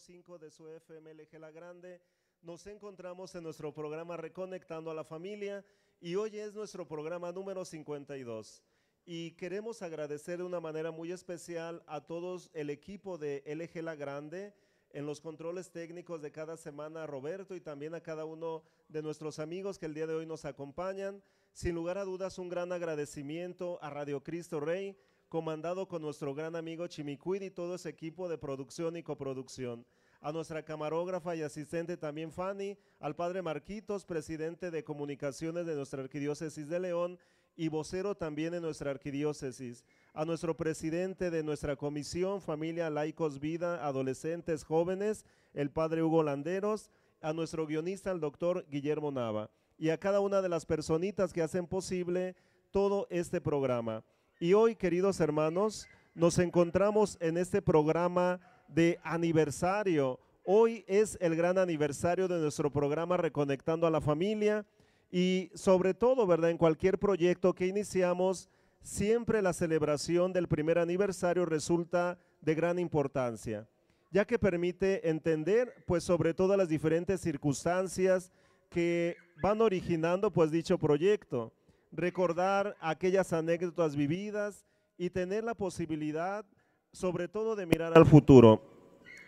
5 de su lg La Grande. Nos encontramos en nuestro programa Reconectando a la Familia y hoy es nuestro programa número 52. Y queremos agradecer de una manera muy especial a todos el equipo de LG La Grande, en los controles técnicos de cada semana Roberto y también a cada uno de nuestros amigos que el día de hoy nos acompañan. Sin lugar a dudas, un gran agradecimiento a Radio Cristo Rey, comandado con nuestro gran amigo Chimicuid y todo ese equipo de producción y coproducción. A nuestra camarógrafa y asistente también Fanny, al padre Marquitos, presidente de comunicaciones de nuestra arquidiócesis de León y vocero también en nuestra arquidiócesis. A nuestro presidente de nuestra comisión, familia Laicos Vida, adolescentes, jóvenes, el padre Hugo Landeros, a nuestro guionista, el doctor Guillermo Nava, y a cada una de las personitas que hacen posible todo este programa. Y hoy, queridos hermanos, nos encontramos en este programa de aniversario. Hoy es el gran aniversario de nuestro programa Reconectando a la Familia y sobre todo, ¿verdad? En cualquier proyecto que iniciamos, siempre la celebración del primer aniversario resulta de gran importancia, ya que permite entender, pues sobre todas las diferentes circunstancias que van originando, pues dicho proyecto recordar aquellas anécdotas vividas y tener la posibilidad, sobre todo, de mirar al futuro.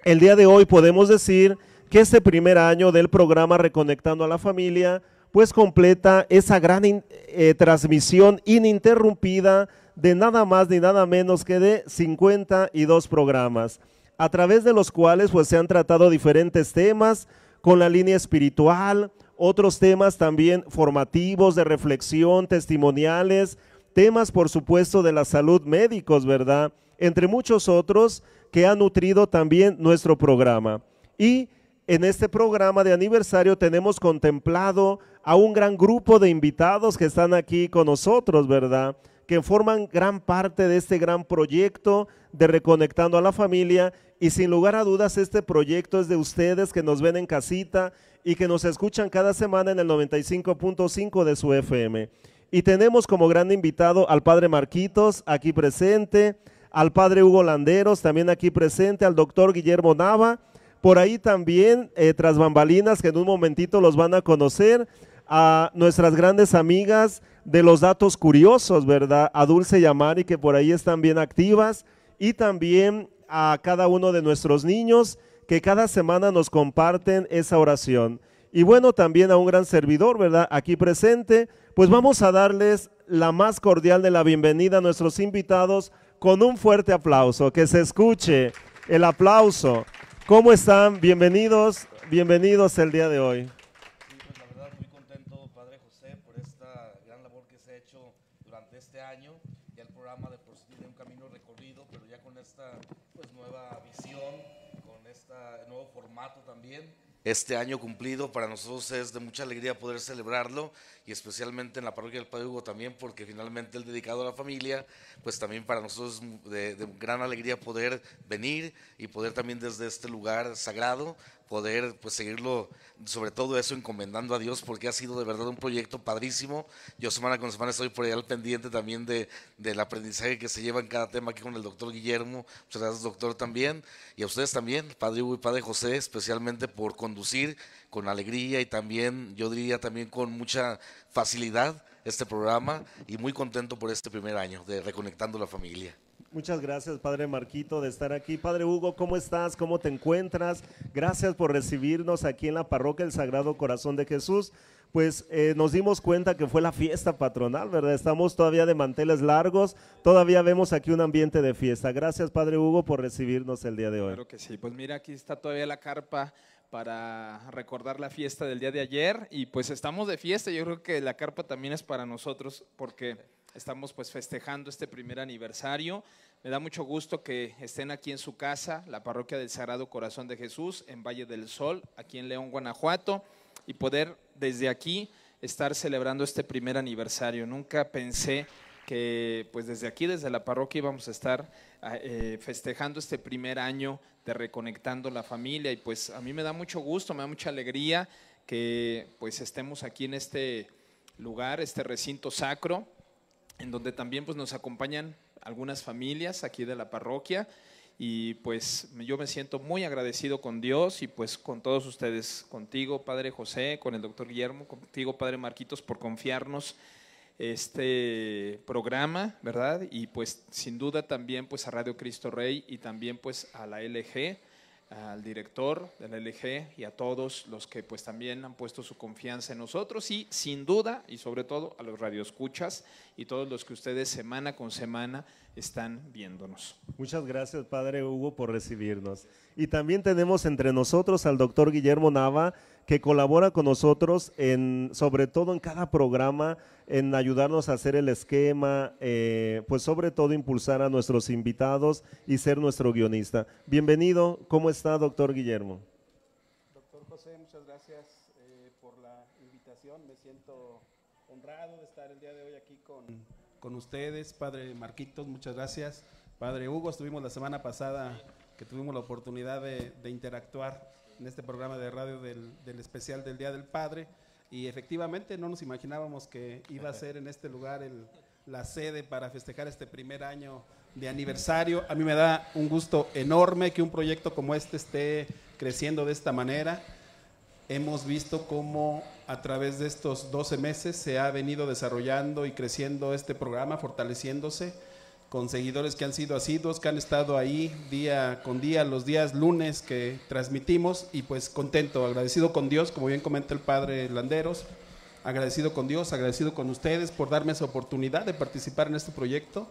El día de hoy podemos decir que este primer año del programa Reconectando a la Familia, pues completa esa gran eh, transmisión ininterrumpida de nada más ni nada menos que de 52 programas, a través de los cuales pues se han tratado diferentes temas con la línea espiritual, otros temas también formativos, de reflexión, testimoniales, temas por supuesto de la salud médicos, ¿verdad? Entre muchos otros que han nutrido también nuestro programa. Y en este programa de aniversario tenemos contemplado a un gran grupo de invitados que están aquí con nosotros, ¿verdad? Que forman gran parte de este gran proyecto de Reconectando a la Familia y sin lugar a dudas este proyecto es de ustedes que nos ven en casita, y que nos escuchan cada semana en el 95.5 de su FM. Y tenemos como gran invitado al Padre Marquitos, aquí presente, al Padre Hugo Landeros, también aquí presente, al doctor Guillermo Nava, por ahí también, eh, tras bambalinas, que en un momentito los van a conocer, a nuestras grandes amigas de los datos curiosos, ¿verdad? A Dulce y a que por ahí están bien activas, y también a cada uno de nuestros niños que cada semana nos comparten esa oración. Y bueno, también a un gran servidor, ¿verdad? Aquí presente, pues vamos a darles la más cordial de la bienvenida a nuestros invitados con un fuerte aplauso, que se escuche el aplauso. ¿Cómo están? Bienvenidos, bienvenidos el día de hoy. este año cumplido. Para nosotros es de mucha alegría poder celebrarlo especialmente en la parroquia del Padre Hugo también, porque finalmente el dedicado a la familia, pues también para nosotros de, gran alegría poder venir y poder también desde este lugar sagrado poder pues seguirlo, sobre todo eso, encomendando a Dios, porque ha sido de verdad un proyecto padrísimo. Yo semana con semana estoy por allá al pendiente también de, del aprendizaje que se lleva en cada tema aquí con el doctor Guillermo. Muchas pues, gracias, doctor, también. Y a ustedes también, Padre Hugo y Padre José, especialmente por conducir con alegría y también, yo diría también con mucha facilidad este programa y muy contento por este primer año de Reconectando la Familia. Muchas gracias, Padre Marquito, de estar aquí. Padre Hugo, ¿cómo estás? ¿Cómo te encuentras? Gracias por recibirnos aquí en la parroquia del Sagrado Corazón de Jesús. Pues eh, nos dimos cuenta que fue la fiesta patronal, ¿verdad? Estamos todavía de manteles largos, todavía vemos aquí un ambiente de fiesta. Gracias, Padre Hugo, por recibirnos el día de hoy. Claro que sí, pues mira, aquí está todavía la carpa para recordar la fiesta del día de ayer y pues estamos de fiesta, yo creo que la carpa también es para nosotros porque estamos pues festejando este primer aniversario. Me da mucho gusto que estén aquí en su casa, la parroquia del Sagrado Corazón de Jesús, en Valle del Sol, aquí en León, Guanajuato, y poder desde aquí estar celebrando este primer aniversario. Nunca pensé que pues desde aquí, desde la parroquia, vamos a estar ah, eh, festejando este primer año de Reconectando la Familia y pues a mí me da mucho gusto, me da mucha alegría que pues estemos aquí en este lugar, este recinto sacro, en donde también pues nos acompañan algunas familias aquí de la parroquia y pues yo me siento muy agradecido con Dios y pues con todos ustedes, contigo Padre José, con el doctor Guillermo, contigo Padre Marquitos por confiarnos este programa, ¿verdad? Y pues sin duda también pues a Radio Cristo Rey y también pues a la LG, al director de la LG y a todos los que pues también han puesto su confianza en nosotros y sin duda y sobre todo a los radioescuchas y todos los que ustedes semana con semana están viéndonos. Muchas gracias Padre Hugo por recibirnos. Y también tenemos entre nosotros al doctor Guillermo Nava que colabora con nosotros en sobre todo en cada programa en ayudarnos a hacer el esquema, eh, pues sobre todo impulsar a nuestros invitados y ser nuestro guionista. Bienvenido, ¿cómo está, doctor Guillermo? Doctor José, muchas gracias eh, por la invitación. Me siento honrado de estar el día de hoy aquí con, ustedes. Padre Marquitos, muchas gracias. Padre Hugo, estuvimos la semana pasada que tuvimos la oportunidad de, interactuar en este programa de radio del, del especial del Día del Padre y efectivamente no nos imaginábamos que iba a ser en este lugar la sede para festejar este primer año de aniversario. A mí me da un gusto enorme que un proyecto como este esté creciendo de esta manera. Hemos visto cómo a través de estos 12 meses se ha venido desarrollando y creciendo este programa, fortaleciéndose con seguidores que han sido asiduos, que han estado ahí día con día, los días lunes que transmitimos y pues contento, agradecido con Dios, como bien comenta el padre Landeros, agradecido con Dios, agradecido con ustedes por darme esa oportunidad de participar en este proyecto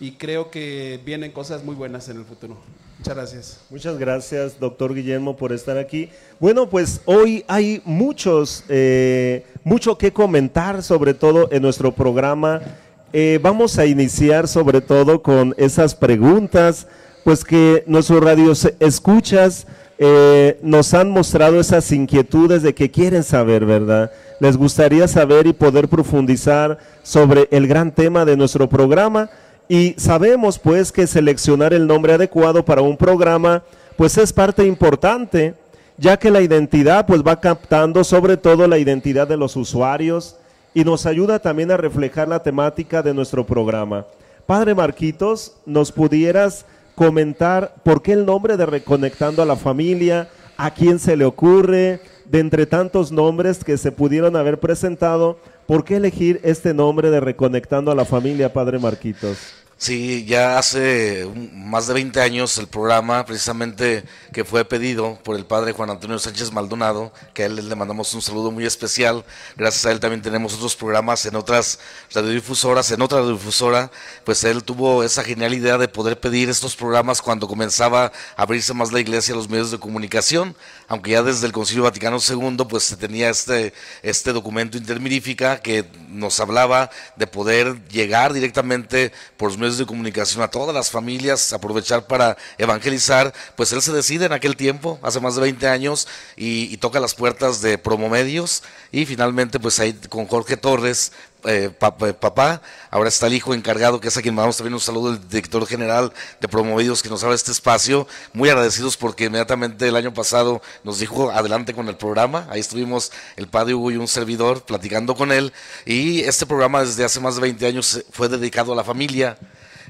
y creo que vienen cosas muy buenas en el futuro. Muchas gracias. Muchas gracias, doctor Guillermo, por estar aquí. Bueno, pues hoy hay muchos, eh, mucho que comentar, sobre todo en nuestro programa eh, vamos a iniciar sobre todo con esas preguntas, pues que nuestros radios escuchas eh, nos han mostrado esas inquietudes de que quieren saber, ¿verdad? Les gustaría saber y poder profundizar sobre el gran tema de nuestro programa y sabemos pues que seleccionar el nombre adecuado para un programa pues es parte importante, ya que la identidad pues va captando sobre todo la identidad de los usuarios, y nos ayuda también a reflejar la temática de nuestro programa. Padre Marquitos, ¿nos pudieras comentar por qué el nombre de Reconectando a la Familia? ¿A quién se le ocurre? De entre tantos nombres que se pudieron haber presentado, ¿por qué elegir este nombre de Reconectando a la Familia, Padre Marquitos? Sí, ya hace más de 20 años el programa, precisamente que fue pedido por el padre Juan Antonio Sánchez Maldonado, que a él le mandamos un saludo muy especial. Gracias a él también tenemos otros programas en otras radiodifusoras, en otra radiodifusora. Pues él tuvo esa genial idea de poder pedir estos programas cuando comenzaba a abrirse más la iglesia a los medios de comunicación, aunque ya desde el Concilio Vaticano II pues se tenía este, este documento intermirífica que nos hablaba de poder llegar directamente por los medios de comunicación, a todas las familias, aprovechar para evangelizar, pues él se decide en aquel tiempo, hace más de 20 años, y, toca las puertas de Promomedios y finalmente pues ahí con Jorge Torres, eh, papá, ahora está el hijo encargado, que es a quien mandamos también un saludo el director general de Promomedios que nos abre este espacio, muy agradecidos porque inmediatamente el año pasado nos dijo adelante con el programa, ahí estuvimos el padre Hugo y un servidor platicando con él, y este programa desde hace más de 20 años fue dedicado a la familia,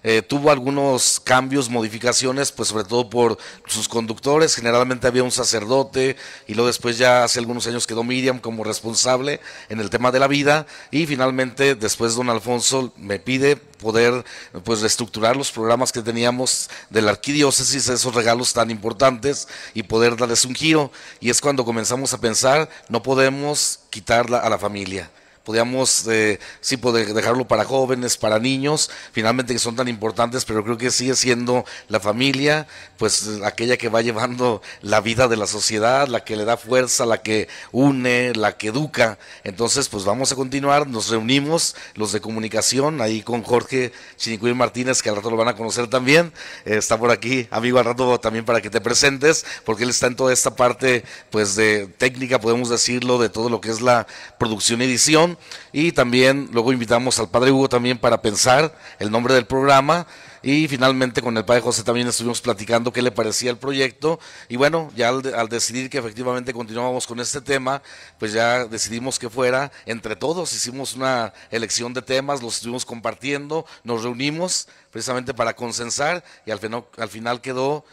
eh, tuvo algunos cambios, modificaciones, pues sobre todo por sus conductores. Generalmente había un sacerdote y luego después ya hace algunos años quedó Miriam como responsable en el tema de la vida y finalmente después don Alfonso me pide poder pues reestructurar los programas que teníamos de la arquidiócesis, esos regalos tan importantes y poder darles un giro. Y es cuando comenzamos a pensar, no podemos quitarla a la familia podíamos eh, sí poder dejarlo para jóvenes, para niños, finalmente que son tan importantes, pero creo que sigue siendo la familia, pues aquella que va llevando la vida de la sociedad, la que le da fuerza, la que une, la que educa. Entonces, pues vamos a continuar, nos reunimos los de comunicación, ahí con Jorge Chinicuy Martínez, que al rato lo van a conocer también, eh, está por aquí, amigo, al rato también para que te presentes, porque él está en toda esta parte, pues de técnica, podemos decirlo, de todo lo que es la producción y edición y también luego invitamos al padre Hugo también para pensar el nombre del programa. Y finalmente con el padre José también estuvimos platicando qué le parecía el proyecto. Y bueno, ya al, decidir que efectivamente continuábamos con este tema, pues ya decidimos que fuera entre todos. Hicimos una elección de temas, los estuvimos compartiendo, nos reunimos precisamente para consensar y al final quedó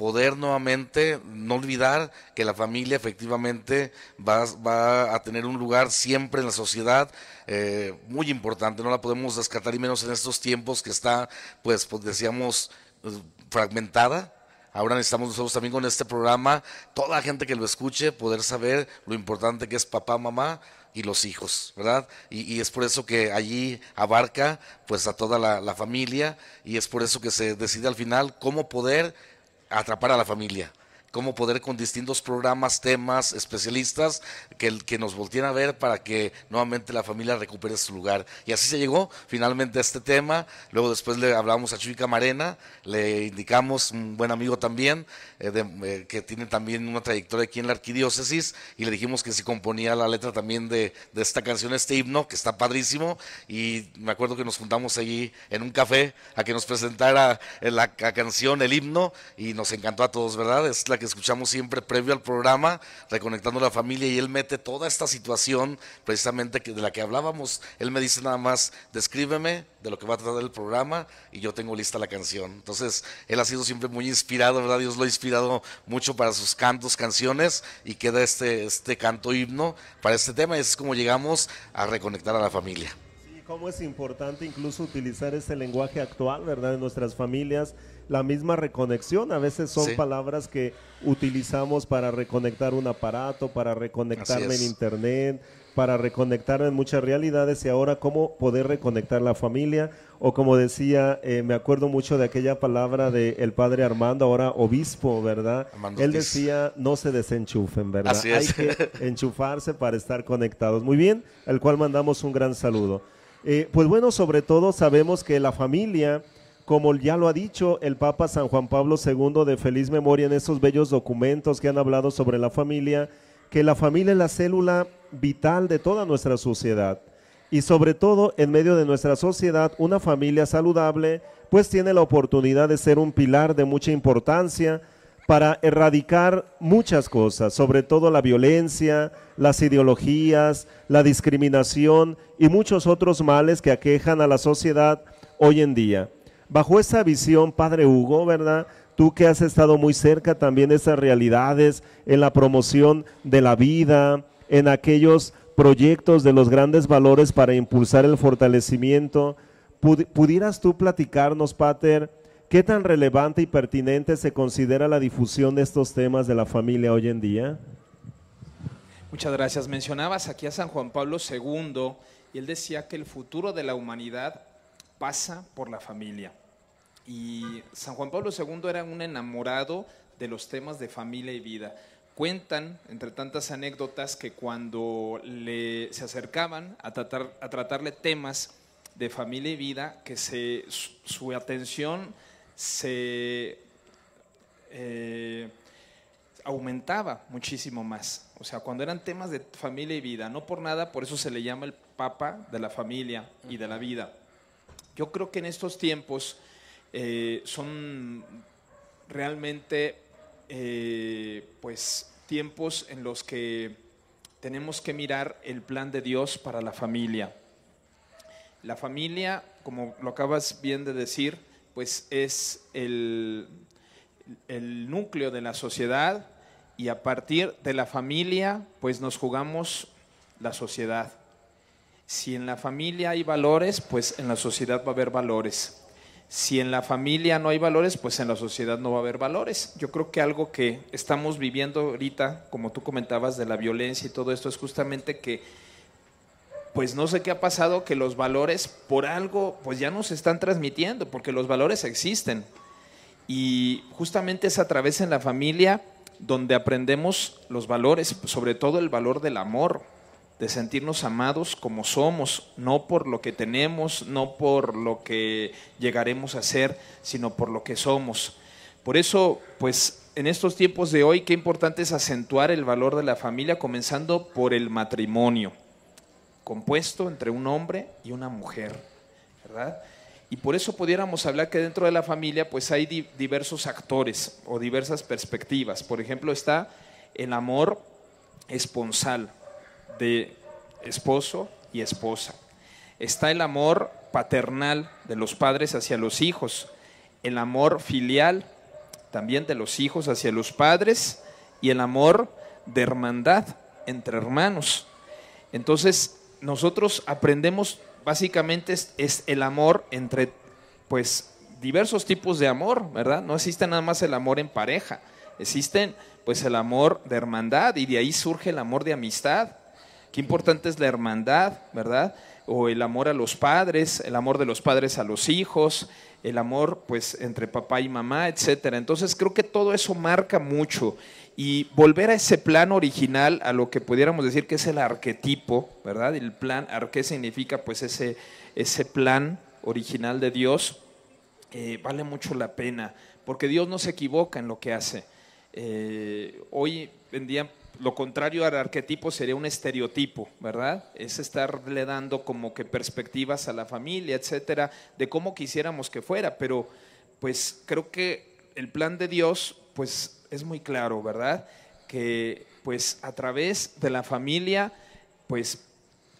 poder nuevamente no olvidar que la familia efectivamente va, a tener un lugar siempre en la sociedad eh, muy importante, no la podemos descartar y menos en estos tiempos que está, pues, pues decíamos, eh, fragmentada, ahora necesitamos nosotros también con este programa, toda la gente que lo escuche, poder saber lo importante que es papá, mamá y los hijos, ¿verdad? Y, es por eso que allí abarca pues a toda la, la, familia y es por eso que se decide al final cómo poder atrapar a la familia cómo poder con distintos programas, temas, especialistas que, que nos volteen a ver para que nuevamente la familia recupere su lugar. Y así se llegó finalmente a este tema. Luego después le hablamos a Chuy Marena, le indicamos un buen amigo también, eh, eh, que tiene también una trayectoria aquí en la arquidiócesis, y le dijimos que se componía la letra también de, esta canción, este himno, que está padrísimo. Y me acuerdo que nos juntamos allí en un café a que nos presentara eh, la, la canción, el himno, y nos encantó a todos, ¿verdad? Es la que escuchamos siempre previo al programa, Reconectando la Familia, y él mete toda esta situación precisamente que, de la que hablábamos. Él me dice nada más, descríbeme de lo que va a tratar el programa y yo tengo lista la canción. Entonces, él ha sido siempre muy inspirado, ¿verdad? Dios lo ha inspirado mucho para sus cantos, canciones, y queda este, este canto himno para este tema. Y es como llegamos a reconectar a la familia. Sí, cómo es importante incluso utilizar ese lenguaje actual, ¿verdad? En nuestras familias la misma reconexión. A veces son palabras que utilizamos para reconectar un aparato, para reconectarme en internet, para reconectarme en muchas realidades y ahora cómo poder reconectar la familia. O como decía, eh, me acuerdo mucho de aquella palabra del padre Armando, ahora obispo, ¿verdad? Él decía, no se desenchufen, ¿verdad? Hay que enchufarse para estar conectados. Muy bien, al cual mandamos un gran saludo. Eh, pues bueno, sobre todo sabemos que la familia como ya lo ha dicho el Papa San Juan Pablo II de feliz memoria en esos bellos documentos que han hablado sobre la familia, que la familia es la célula vital de toda nuestra sociedad. Y sobre todo, en medio de nuestra sociedad, una familia saludable, pues tiene la oportunidad de ser un pilar de mucha importancia para erradicar muchas cosas, sobre todo la violencia, las ideologías, la discriminación y muchos otros males que aquejan a la sociedad hoy en día bajo esa visión, Padre Hugo, ¿verdad? Tú que has estado muy cerca también de esas realidades, en la promoción de la vida, en aquellos proyectos de los grandes valores para impulsar el fortalecimiento, ¿pudieras tú platicarnos, Pater, qué tan relevante y pertinente se considera la difusión de estos temas de la familia hoy en día? Muchas gracias. Mencionabas aquí a San Juan Pablo II y él decía que el futuro de la humanidad pasa por la familia y San Juan Pablo II era un enamorado de los temas de familia y vida. Cuentan, entre tantas anécdotas, que cuando le, se acercaban a, tratar, a tratarle temas de familia y vida, que se, su, atención se eh, aumentaba muchísimo más. O sea, cuando eran temas de familia y vida, no por nada, por eso se le llama el Papa de la familia y de la vida. Yo creo que en estos tiempos eh, son realmente eh, pues tiempos en los que tenemos que mirar el plan de Dios para la familia. La familia, como lo acabas bien de decir, pues es el, el núcleo de la sociedad y a partir de la familia pues nos jugamos la sociedad. Si en la familia hay valores, pues en la sociedad va a haber valores si en la familia no hay valores, pues en la sociedad no va a haber valores. Yo creo que algo que estamos viviendo ahorita, como tú comentabas de la violencia y todo esto, es justamente que, pues no sé qué ha pasado, que los valores por algo, pues ya no se están transmitiendo, porque los valores existen. Y justamente es a través en la familia donde aprendemos los valores, sobre todo el valor del amor, de sentirnos amados como somos, no por lo que tenemos, no por lo que llegaremos a ser, sino por lo que somos. Por eso, pues en estos tiempos de hoy, qué importante es acentuar el valor de la familia, comenzando por el matrimonio, compuesto entre un hombre y una mujer, ¿verdad? Y por eso pudiéramos hablar que dentro de la familia pues hay diversos actores o diversas perspectivas. Por ejemplo, está el amor esponsal, de esposo y esposa. Está el amor paternal de los padres hacia los hijos, el amor filial también de los hijos hacia los padres y el amor de hermandad entre hermanos. Entonces, nosotros aprendemos básicamente es, el amor entre, pues, diversos tipos de amor, ¿verdad? No existe nada más el amor en pareja, existen, pues, el amor de hermandad y de ahí surge el amor de amistad Qué importante es la hermandad, ¿verdad? O el amor a los padres, el amor de los padres a los hijos, el amor pues entre papá y mamá, etcétera. Entonces creo que todo eso marca mucho y volver a ese plan original, a lo que pudiéramos decir que es el arquetipo, ¿verdad? El plan, ¿qué significa pues ese, ese plan original de Dios? vale mucho la pena, porque Dios no se equivoca en lo que hace. Eh, hoy en día lo contrario al arquetipo sería un estereotipo, ¿verdad? Es estarle dando como que perspectivas a la familia, etcétera, de cómo quisiéramos que fuera, pero pues creo que el plan de Dios pues es muy claro, ¿verdad? Que pues a través de la familia pues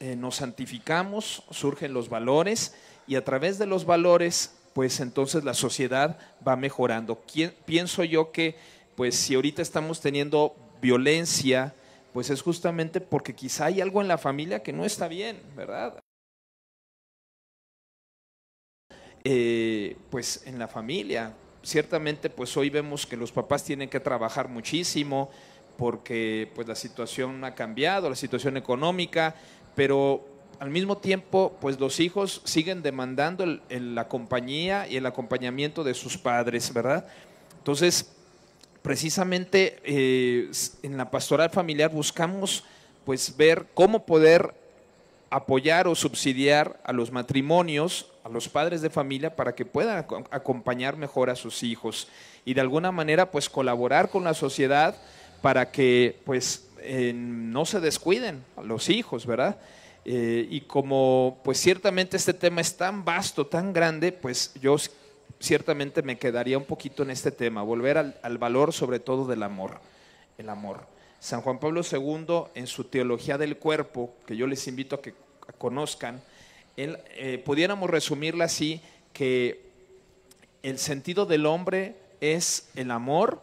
eh, nos santificamos, surgen los valores y a través de los valores pues entonces la sociedad va mejorando. pienso yo que pues si ahorita estamos teniendo violencia, pues es justamente porque quizá hay algo en la familia que no está bien, ¿verdad? Eh, pues en la familia, ciertamente pues hoy vemos que los papás tienen que trabajar muchísimo porque pues la situación ha cambiado, la situación económica, pero al mismo tiempo pues los hijos siguen demandando la compañía y el acompañamiento de sus padres, ¿verdad? Entonces, precisamente eh, en la pastoral familiar buscamos pues ver cómo poder apoyar o subsidiar a los matrimonios, a los padres de familia para que puedan acompañar mejor a sus hijos y de alguna manera pues colaborar con la sociedad para que pues no se descuiden los hijos, ¿verdad? Eh, y como pues ciertamente este tema es tan vasto, tan grande, pues yo ciertamente me quedaría un poquito en este tema, volver al, valor sobre todo del amor, el amor. San Juan Pablo II, en su Teología del Cuerpo, que yo les invito a que conozcan, él, eh, pudiéramos resumirla así, que el sentido del hombre es el amor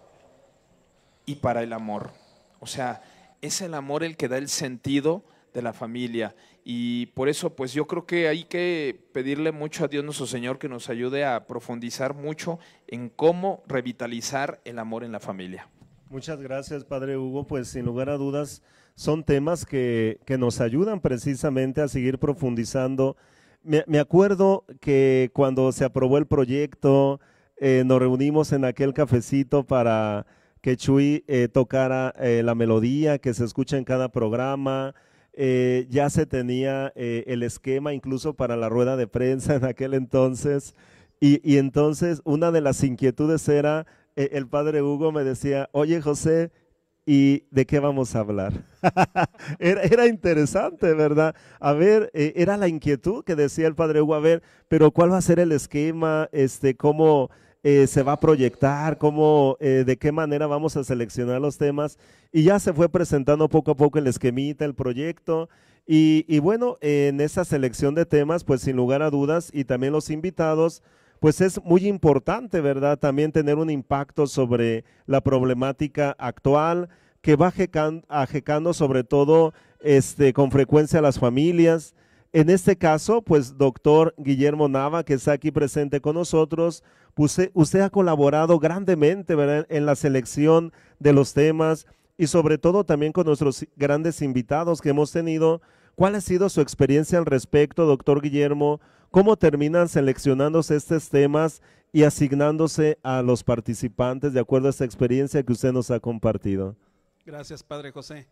y para el amor. O sea, es el amor el que da el sentido de la familia y por eso, pues yo creo que hay que pedirle mucho a Dios nuestro Señor que nos ayude a profundizar mucho en cómo revitalizar el amor en la familia. Muchas gracias, Padre Hugo. Pues sin lugar a dudas, son temas que, nos ayudan precisamente a seguir profundizando. Me, acuerdo que cuando se aprobó el proyecto, eh, nos reunimos en aquel cafecito para que Chuy eh, tocara eh, la melodía que se escucha en cada programa eh, ya se tenía eh, el esquema incluso para la rueda de prensa en aquel entonces. Y, entonces una de las inquietudes era, eh, el padre Hugo me decía, oye José, ¿y de qué vamos a hablar? era, interesante, ¿verdad? A ver, era la inquietud que decía el padre Hugo, a ver, pero ¿cuál va a ser el esquema? Este, ¿Cómo...? Eh, se va a proyectar, cómo, eh, de qué manera vamos a seleccionar los temas. Y ya se fue presentando poco a poco el esquemita, el proyecto. Y, bueno, en esa selección de temas, pues sin lugar a dudas, y también los invitados, pues es muy importante, ¿verdad? También tener un impacto sobre la problemática actual que va ajecando sobre todo este, con frecuencia a las familias. En este caso, pues doctor Guillermo Nava, que está aquí presente con nosotros, Usted, ha colaborado grandemente en la selección de los temas y sobre todo también con nuestros grandes invitados que hemos tenido. ¿Cuál ha sido su experiencia al respecto, doctor Guillermo? ¿Cómo terminan seleccionándose estos temas y asignándose a los participantes de acuerdo a esta experiencia que usted nos ha compartido? Gracias, padre José.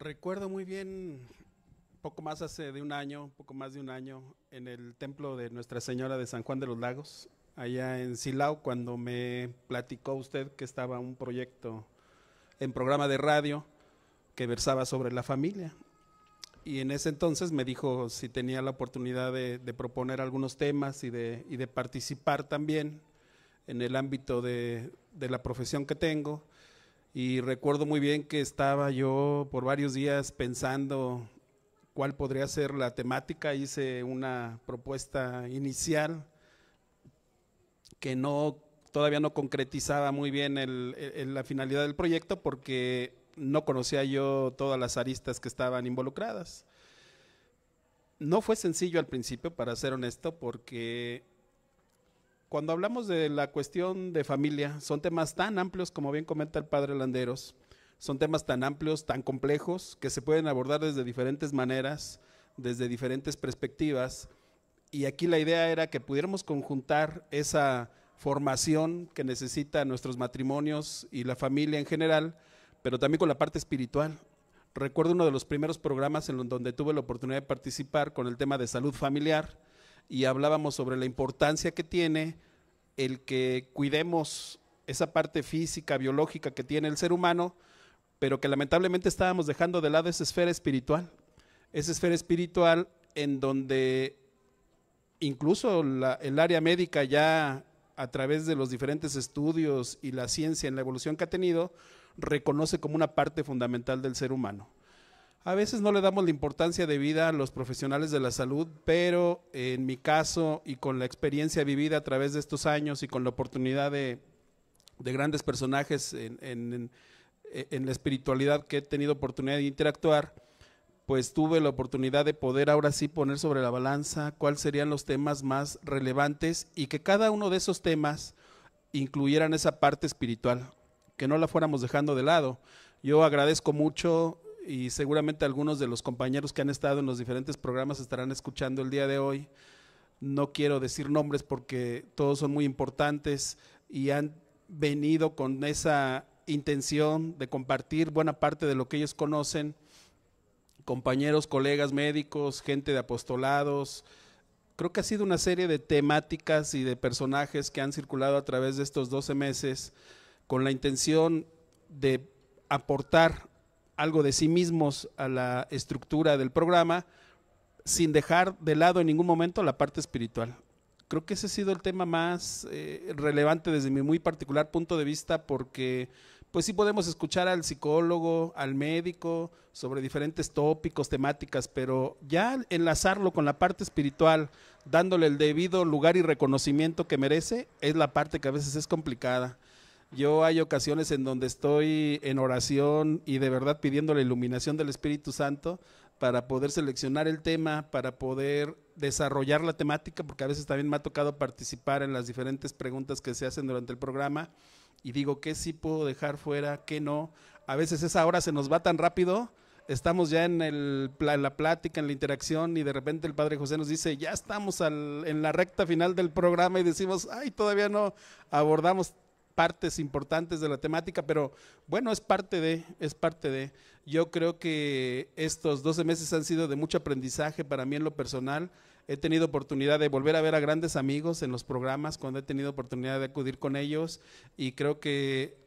Recuerdo muy bien, poco más hace de un año, poco más de un año, en el templo de Nuestra Señora de San Juan de los Lagos, allá en Silao cuando me platicó usted que estaba un proyecto en programa de radio que versaba sobre la familia. Y en ese entonces me dijo si tenía la oportunidad de, proponer algunos temas y de, participar también en el ámbito de, de la profesión que tengo. Y recuerdo muy bien que estaba yo por varios días pensando cuál podría ser la temática. Hice una propuesta inicial que no todavía no concretizaba muy bien la finalidad del proyecto porque no conocía yo todas las aristas que estaban involucradas. No fue sencillo al principio, para ser honesto, porque cuando hablamos de la cuestión de familia, son temas tan amplios, como bien comenta el padre Landeros, son temas tan amplios, tan complejos, que se pueden abordar desde diferentes maneras, desde diferentes perspectivas y aquí la idea era que pudiéramos conjuntar esa formación que necesita nuestros matrimonios y la familia en general, pero también con la parte espiritual. Recuerdo uno de los primeros programas en donde tuve la oportunidad de participar con el tema de salud familiar y hablábamos sobre la importancia que tiene el que cuidemos esa parte física, biológica que tiene el ser humano, pero que lamentablemente estábamos dejando de lado esa esfera espiritual. Esa esfera espiritual en donde incluso el área médica ya a través de los diferentes estudios y la ciencia en la evolución que ha tenido, reconoce como una parte fundamental del ser humano. A veces no le damos la importancia de vida a los profesionales de la salud, pero en mi caso y con la experiencia vivida a través de estos años y con la oportunidad de, grandes personajes en la espiritualidad que he tenido oportunidad de interactuar, pues tuve la oportunidad de poder ahora sí poner sobre la balanza cuáles serían los temas más relevantes y que cada uno de esos temas incluyeran esa parte espiritual, que no la fuéramos dejando de lado. Yo agradezco mucho y seguramente algunos de los compañeros que han estado en los diferentes programas estarán escuchando el día de hoy. No quiero decir nombres porque todos son muy importantes y han venido con esa intención de compartir buena parte de lo que ellos conocen compañeros, colegas médicos, gente de apostolados. Creo que ha sido una serie de temáticas y de personajes que han circulado a través de estos 12 meses con la intención de aportar algo de sí mismos a la estructura del programa sin dejar de lado en ningún momento la parte espiritual. Creo que ese ha sido el tema más eh, relevante desde mi muy particular punto de vista porque pues sí podemos escuchar al psicólogo, al médico, sobre diferentes tópicos, temáticas, pero ya enlazarlo con la parte espiritual, dándole el debido lugar y reconocimiento que merece, es la parte que a veces es complicada. Yo hay ocasiones en donde estoy en oración y de verdad pidiendo la iluminación del Espíritu Santo para poder seleccionar el tema, para poder desarrollar la temática, porque a veces también me ha tocado participar en las diferentes preguntas que se hacen durante el programa y digo qué sí puedo dejar fuera, qué no. A veces esa hora se nos va tan rápido, estamos ya en, el, la plática, en la interacción y de repente el padre José nos dice, ya estamos en la recta final del programa y decimos, ay, todavía no abordamos partes importantes de la temática, pero bueno, es parte de, es parte de. Yo creo que estos 12 meses han sido de mucho aprendizaje para mí en lo personal He tenido oportunidad de volver a ver a grandes amigos en los programas cuando he tenido oportunidad de acudir con ellos y creo que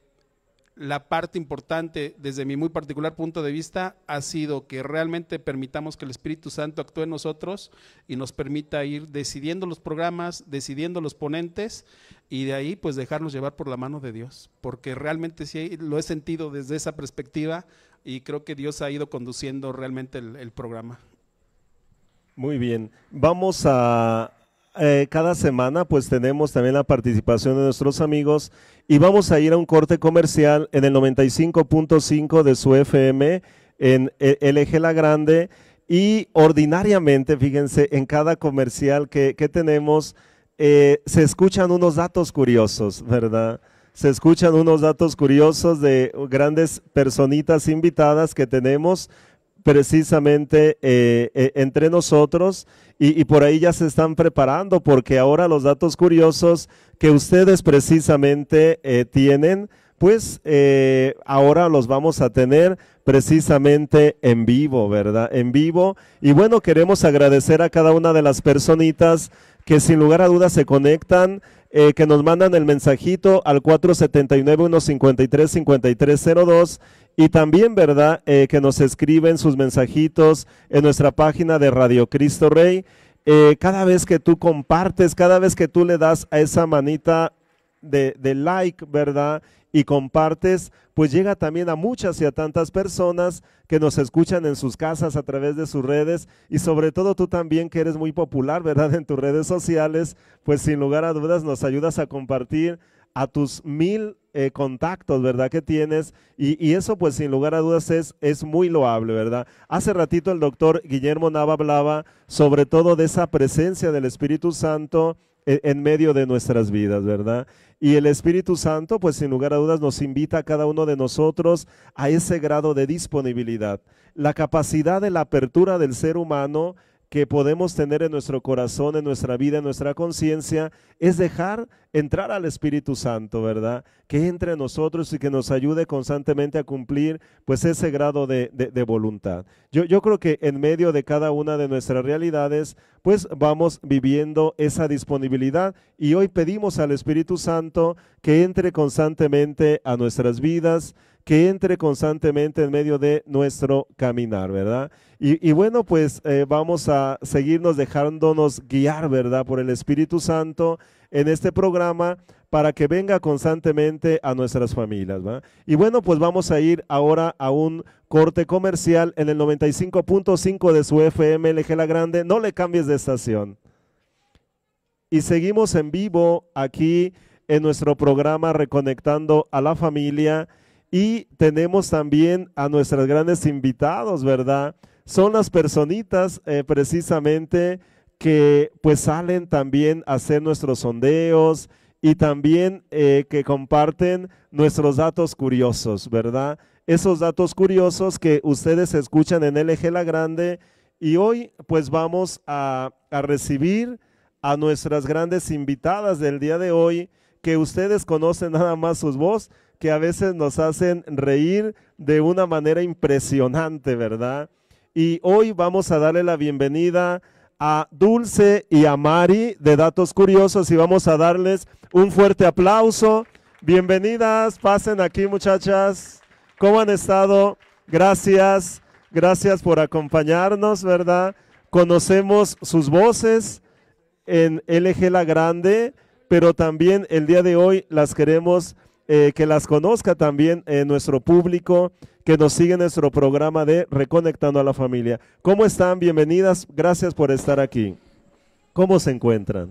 la parte importante desde mi muy particular punto de vista ha sido que realmente permitamos que el Espíritu Santo actúe en nosotros y nos permita ir decidiendo los programas, decidiendo los ponentes y de ahí pues dejarnos llevar por la mano de Dios, porque realmente sí lo he sentido desde esa perspectiva y creo que Dios ha ido conduciendo realmente el, el programa. Muy bien, vamos a... Eh, cada semana pues tenemos también la participación de nuestros amigos y vamos a ir a un corte comercial en el 95.5 de su FM en Eje eh, La Grande y ordinariamente, fíjense, en cada comercial que, tenemos eh, se escuchan unos datos curiosos, ¿verdad? Se escuchan unos datos curiosos de grandes personitas invitadas que tenemos, precisamente eh, eh, entre nosotros y, por ahí ya se están preparando porque ahora los datos curiosos que ustedes precisamente eh, tienen, pues ahora los vamos a tener precisamente en vivo, ¿verdad? En vivo. Y bueno, queremos agradecer a cada una de las personitas que sin lugar a dudas se conectan, que nos mandan el mensajito al 479-153-5302 y también, ¿verdad?, eh, que nos escriben sus mensajitos en nuestra página de Radio Cristo Rey. Eh, cada vez que tú compartes, cada vez que tú le das a esa manita de, de, like, ¿verdad? Y compartes, pues llega también a muchas y a tantas personas que nos escuchan en sus casas a través de sus redes y sobre todo tú también que eres muy popular, ¿verdad? En tus redes sociales, pues sin lugar a dudas nos ayudas a compartir a tus mil eh, contactos, ¿verdad? Que tienes. Y, eso, pues, sin lugar a dudas, es, es muy loable, ¿verdad? Hace ratito el doctor Guillermo Nava hablaba sobre todo de esa presencia del Espíritu Santo en, eh, en medio de nuestras vidas, ¿verdad? Y el Espíritu Santo, pues sin lugar a dudas, nos invita a cada uno de nosotros a ese grado de disponibilidad. La capacidad de la apertura del ser humano que podemos tener en nuestro corazón, en nuestra vida, en nuestra conciencia, es dejar entrar al Espíritu Santo, ¿verdad? Que entre en nosotros y que nos ayude constantemente a cumplir pues ese grado de, voluntad. Yo, yo creo que en medio de cada una de nuestras realidades, pues vamos viviendo esa disponibilidad y hoy pedimos al Espíritu Santo que entre constantemente a nuestras vidas, que entre constantemente en medio de nuestro caminar, ¿verdad? Y, bueno, pues eh, vamos a seguirnos dejándonos guiar, ¿verdad?, por el Espíritu Santo en este programa para que venga constantemente a nuestras familias. ¿va? Y bueno, pues vamos a ir ahora a un corte comercial en el 95.5 de su FM LG La Grande. No le cambies de estación. Y seguimos en vivo aquí en nuestro programa Reconectando a la Familia. Y tenemos también a nuestros grandes invitados, ¿verdad? son las personitas eh, precisamente que pues salen también a hacer nuestros sondeos y también eh, que comparten nuestros datos curiosos, ¿verdad? Esos datos curiosos que ustedes escuchan en LG La Grande y hoy pues vamos a, a recibir a nuestras grandes invitadas del día de hoy que ustedes conocen nada más sus voz, que a veces nos hacen reír de una manera impresionante, ¿verdad? y hoy vamos a darle la bienvenida a Dulce y a Mari de Datos Curiosos y vamos a darles un fuerte aplauso. Bienvenidas, pasen aquí muchachas. ¿Cómo han estado? Gracias, gracias por acompañarnos, ¿verdad? Conocemos sus voces en LG La Grande, pero también el día de hoy las queremos eh, que las conozca también en eh, nuestro público que nos sigue en nuestro programa de Reconectando a la Familia. ¿Cómo están? Bienvenidas, gracias por estar aquí. ¿Cómo se encuentran?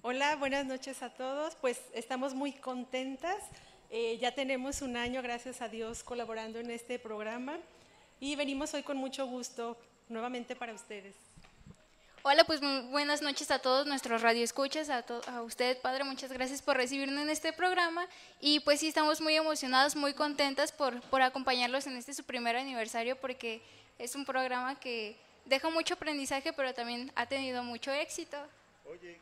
Hola, buenas noches a todos. Pues estamos muy contentas. Eh, ya tenemos un año, gracias a Dios, colaborando en este programa y venimos hoy con mucho gusto nuevamente para ustedes. Hola, pues mm, buenas noches a todos nuestros radioescuchas, a, a usted, padre, muchas gracias por recibirnos en este programa y pues sí, estamos muy emocionados, muy contentas por, por acompañarlos en este su primer aniversario porque es un programa que deja mucho aprendizaje, pero también ha tenido mucho éxito. Oye,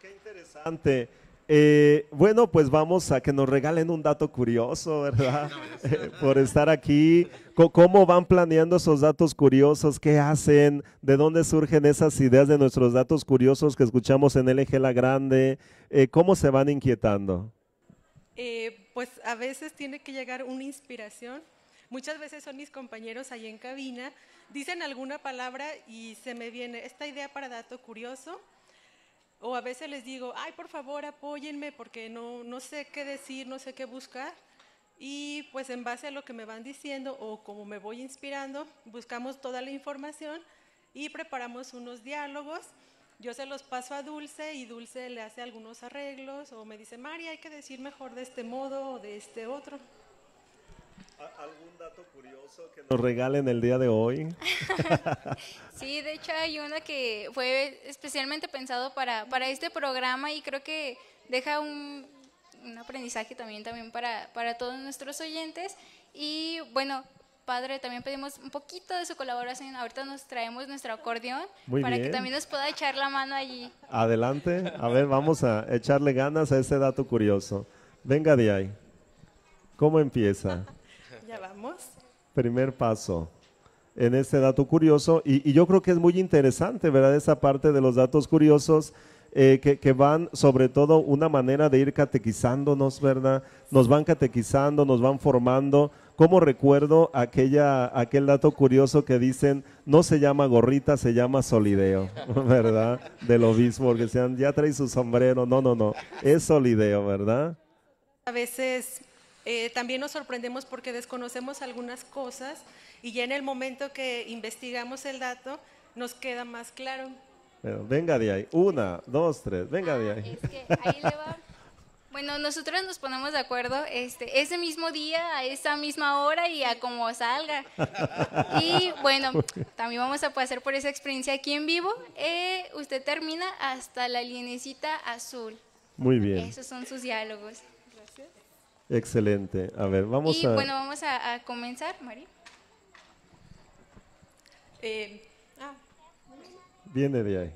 qué eh, interesante. Eh, bueno, pues vamos a que nos regalen un dato curioso, ¿verdad? Eh, por estar aquí. ¿Cómo van planeando esos datos curiosos? ¿Qué hacen? ¿De dónde surgen esas ideas de nuestros datos curiosos que escuchamos en LG La Grande? Eh, ¿Cómo se van inquietando? pues a veces tiene que llegar una inspiración. Muchas veces son mis compañeros ahí en cabina, dicen alguna palabra y se me viene esta idea para dato curioso o a veces les digo, ay, por favor, apóyenme porque no, no sé qué decir, no sé qué buscar. Y pues en base a lo que me van diciendo o como me voy inspirando, buscamos toda la información y preparamos unos diálogos. Yo se los paso a Dulce y Dulce le hace algunos arreglos o me dice, María, hay que decir mejor de este modo o de este otro. ¿Algún dato curioso que nos regalen el día de hoy? sí, de hecho hay uno que fue especialmente pensado para, para este programa y creo que deja un, un aprendizaje también, también para, para todos nuestros oyentes. Y bueno, padre, también pedimos un poquito de su colaboración. Ahorita nos traemos nuestro acordeón para que también nos pueda echar la mano allí. Adelante, a ver, vamos a echarle ganas a ese dato curioso. Venga de ahí. ¿Cómo empieza? Ya vamos. Primer paso en este dato curioso y, yo creo que es muy interesante, ¿verdad? Esa parte de los datos curiosos eh, que, van sobre todo una manera de ir catequizándonos, ¿verdad? Nos van catequizando, nos van formando. Como recuerdo aquella, aquel dato curioso que dicen, no se llama gorrita, se llama solideo, ¿verdad? Del obispo, porque decían, ya trae su sombrero, no, no, no, es solideo, ¿verdad? A veces eh, también nos sorprendemos porque desconocemos algunas cosas y ya en el momento que investigamos el dato nos queda más claro. venga de ahí, una, dos, tres, venga de ah, ahí. Bueno, nosotros nos ponemos de acuerdo este, ese mismo día, a esa misma hora y a como salga. Y bueno, también vamos a pasar por esa experiencia aquí en vivo. Eh, usted termina hasta la linecita azul. Muy bien. Esos son sus diálogos. Excelente. A ver, vamos y, Bueno, vamos a, comenzar, eh, ah. Viene de ahí.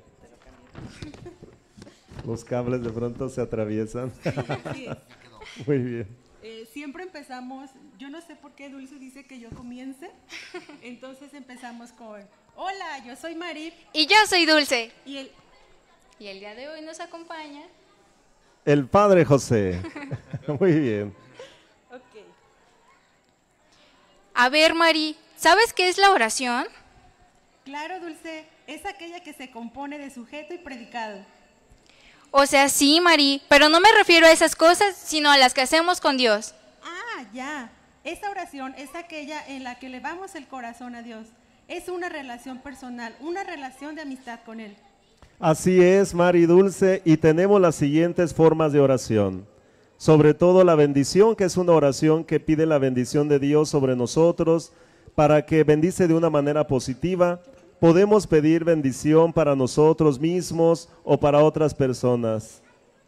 Los cables de pronto se atraviesan. Muy bien. Eh, siempre empezamos, yo no sé por qué Dulce dice que yo comience, entonces empezamos con, hola, yo soy Mari. Y yo soy Dulce. Y el, y el día de hoy nos acompaña. El Padre José. Muy bien. A ver, Mari, ¿sabes qué es la oración? Claro, Dulce, es aquella que se compone de sujeto y predicado. O sea, sí, Mari, pero no me refiero a esas cosas, sino a las que hacemos con Dios. Ah, ya. esa oración es aquella en la que elevamos el corazón a Dios. Es una relación personal, una relación de amistad con Él. Así es, Mari Dulce, y tenemos las siguientes formas de oración sobre todo la bendición, que es una oración que pide la bendición de Dios sobre nosotros, para que bendice de una manera positiva. Podemos pedir bendición para nosotros mismos o para otras personas.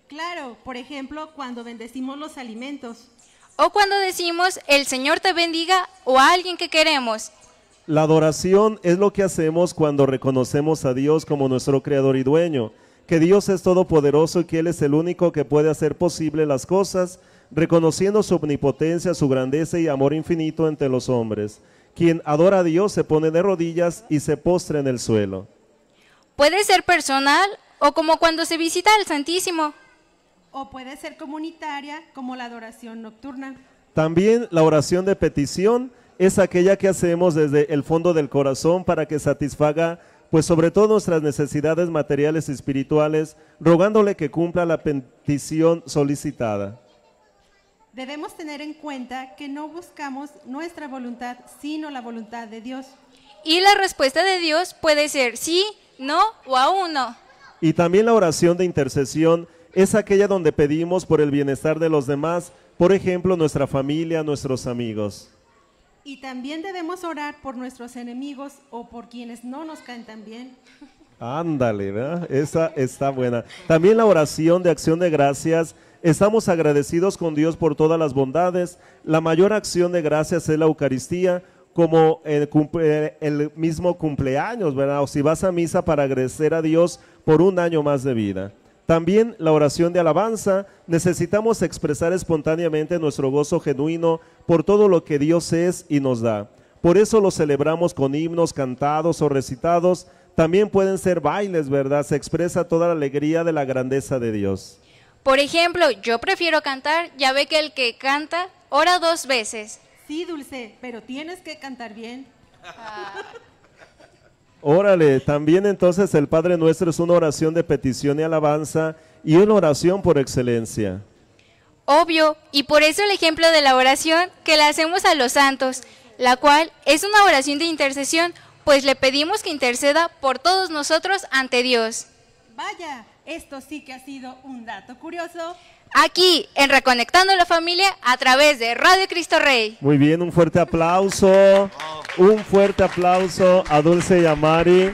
Claro, por ejemplo, cuando bendecimos los alimentos. O cuando decimos, el Señor te bendiga o a alguien que queremos. La adoración es lo que hacemos cuando reconocemos a Dios como nuestro Creador y Dueño que Dios es todopoderoso y que Él es el único que puede hacer posible las cosas, reconociendo su omnipotencia, su grandeza y amor infinito entre los hombres. Quien adora a Dios se pone de rodillas y se postra en el suelo. Puede ser personal o como cuando se visita al Santísimo. O puede ser comunitaria como la adoración nocturna. También la oración de petición es aquella que hacemos desde el fondo del corazón para que satisfaga pues sobre todo nuestras necesidades materiales y espirituales, rogándole que cumpla la petición solicitada. Debemos tener en cuenta que no buscamos nuestra voluntad, sino la voluntad de Dios. Y la respuesta de Dios puede ser sí, no o aún no. Y también la oración de intercesión es aquella donde pedimos por el bienestar de los demás, por ejemplo, nuestra familia, nuestros amigos. Y también debemos orar por nuestros enemigos o por quienes no nos caen tan bien. Ándale, ¿verdad? Esa está buena. También la oración de acción de gracias. Estamos agradecidos con Dios por todas las bondades. La mayor acción de gracias es la Eucaristía, como el, el mismo cumpleaños, ¿verdad? O si vas a misa para agradecer a Dios por un año más de vida. También la oración de alabanza, necesitamos expresar espontáneamente nuestro gozo genuino por todo lo que Dios es y nos da. Por eso lo celebramos con himnos cantados o recitados. También pueden ser bailes, ¿verdad? Se expresa toda la alegría de la grandeza de Dios. Por ejemplo, yo prefiero cantar, ya ve que el que canta ora dos veces. Sí, Dulce, pero tienes que cantar bien. Ah. Órale, también entonces el Padre Nuestro es una oración de petición y alabanza y una oración por excelencia. Obvio, y por eso el ejemplo de la oración que la hacemos a los santos, la cual es una oración de intercesión, pues le pedimos que interceda por todos nosotros ante Dios. Vaya, esto sí que ha sido un dato curioso aquí en Reconectando la Familia a través de Radio Cristo Rey. Muy bien, un fuerte aplauso, un fuerte aplauso a Dulce y a Mari,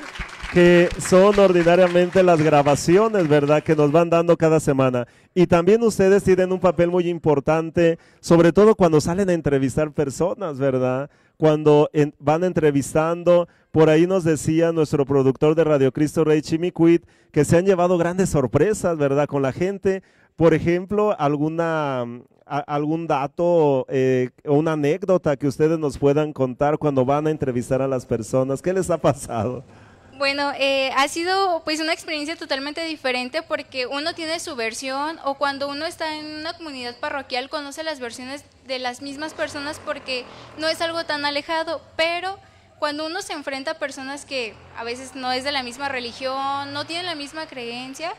que son ordinariamente las grabaciones, ¿verdad?, que nos van dando cada semana. Y también ustedes tienen un papel muy importante, sobre todo cuando salen a entrevistar personas, ¿verdad? Cuando van entrevistando, por ahí nos decía nuestro productor de Radio Cristo Rey Chimiquit, que se han llevado grandes sorpresas, ¿verdad? Con la gente, por ejemplo, alguna, mm, algún dato eh, o una anécdota que ustedes nos puedan contar cuando van a entrevistar a las personas. ¿Qué les ha pasado? Bueno, eh, ha sido pues una experiencia totalmente diferente porque uno tiene su versión o cuando uno está en una comunidad parroquial conoce las versiones de las mismas personas porque no es algo tan alejado, pero cuando uno se enfrenta a personas que a veces no es de la misma religión, no tienen la misma creencia,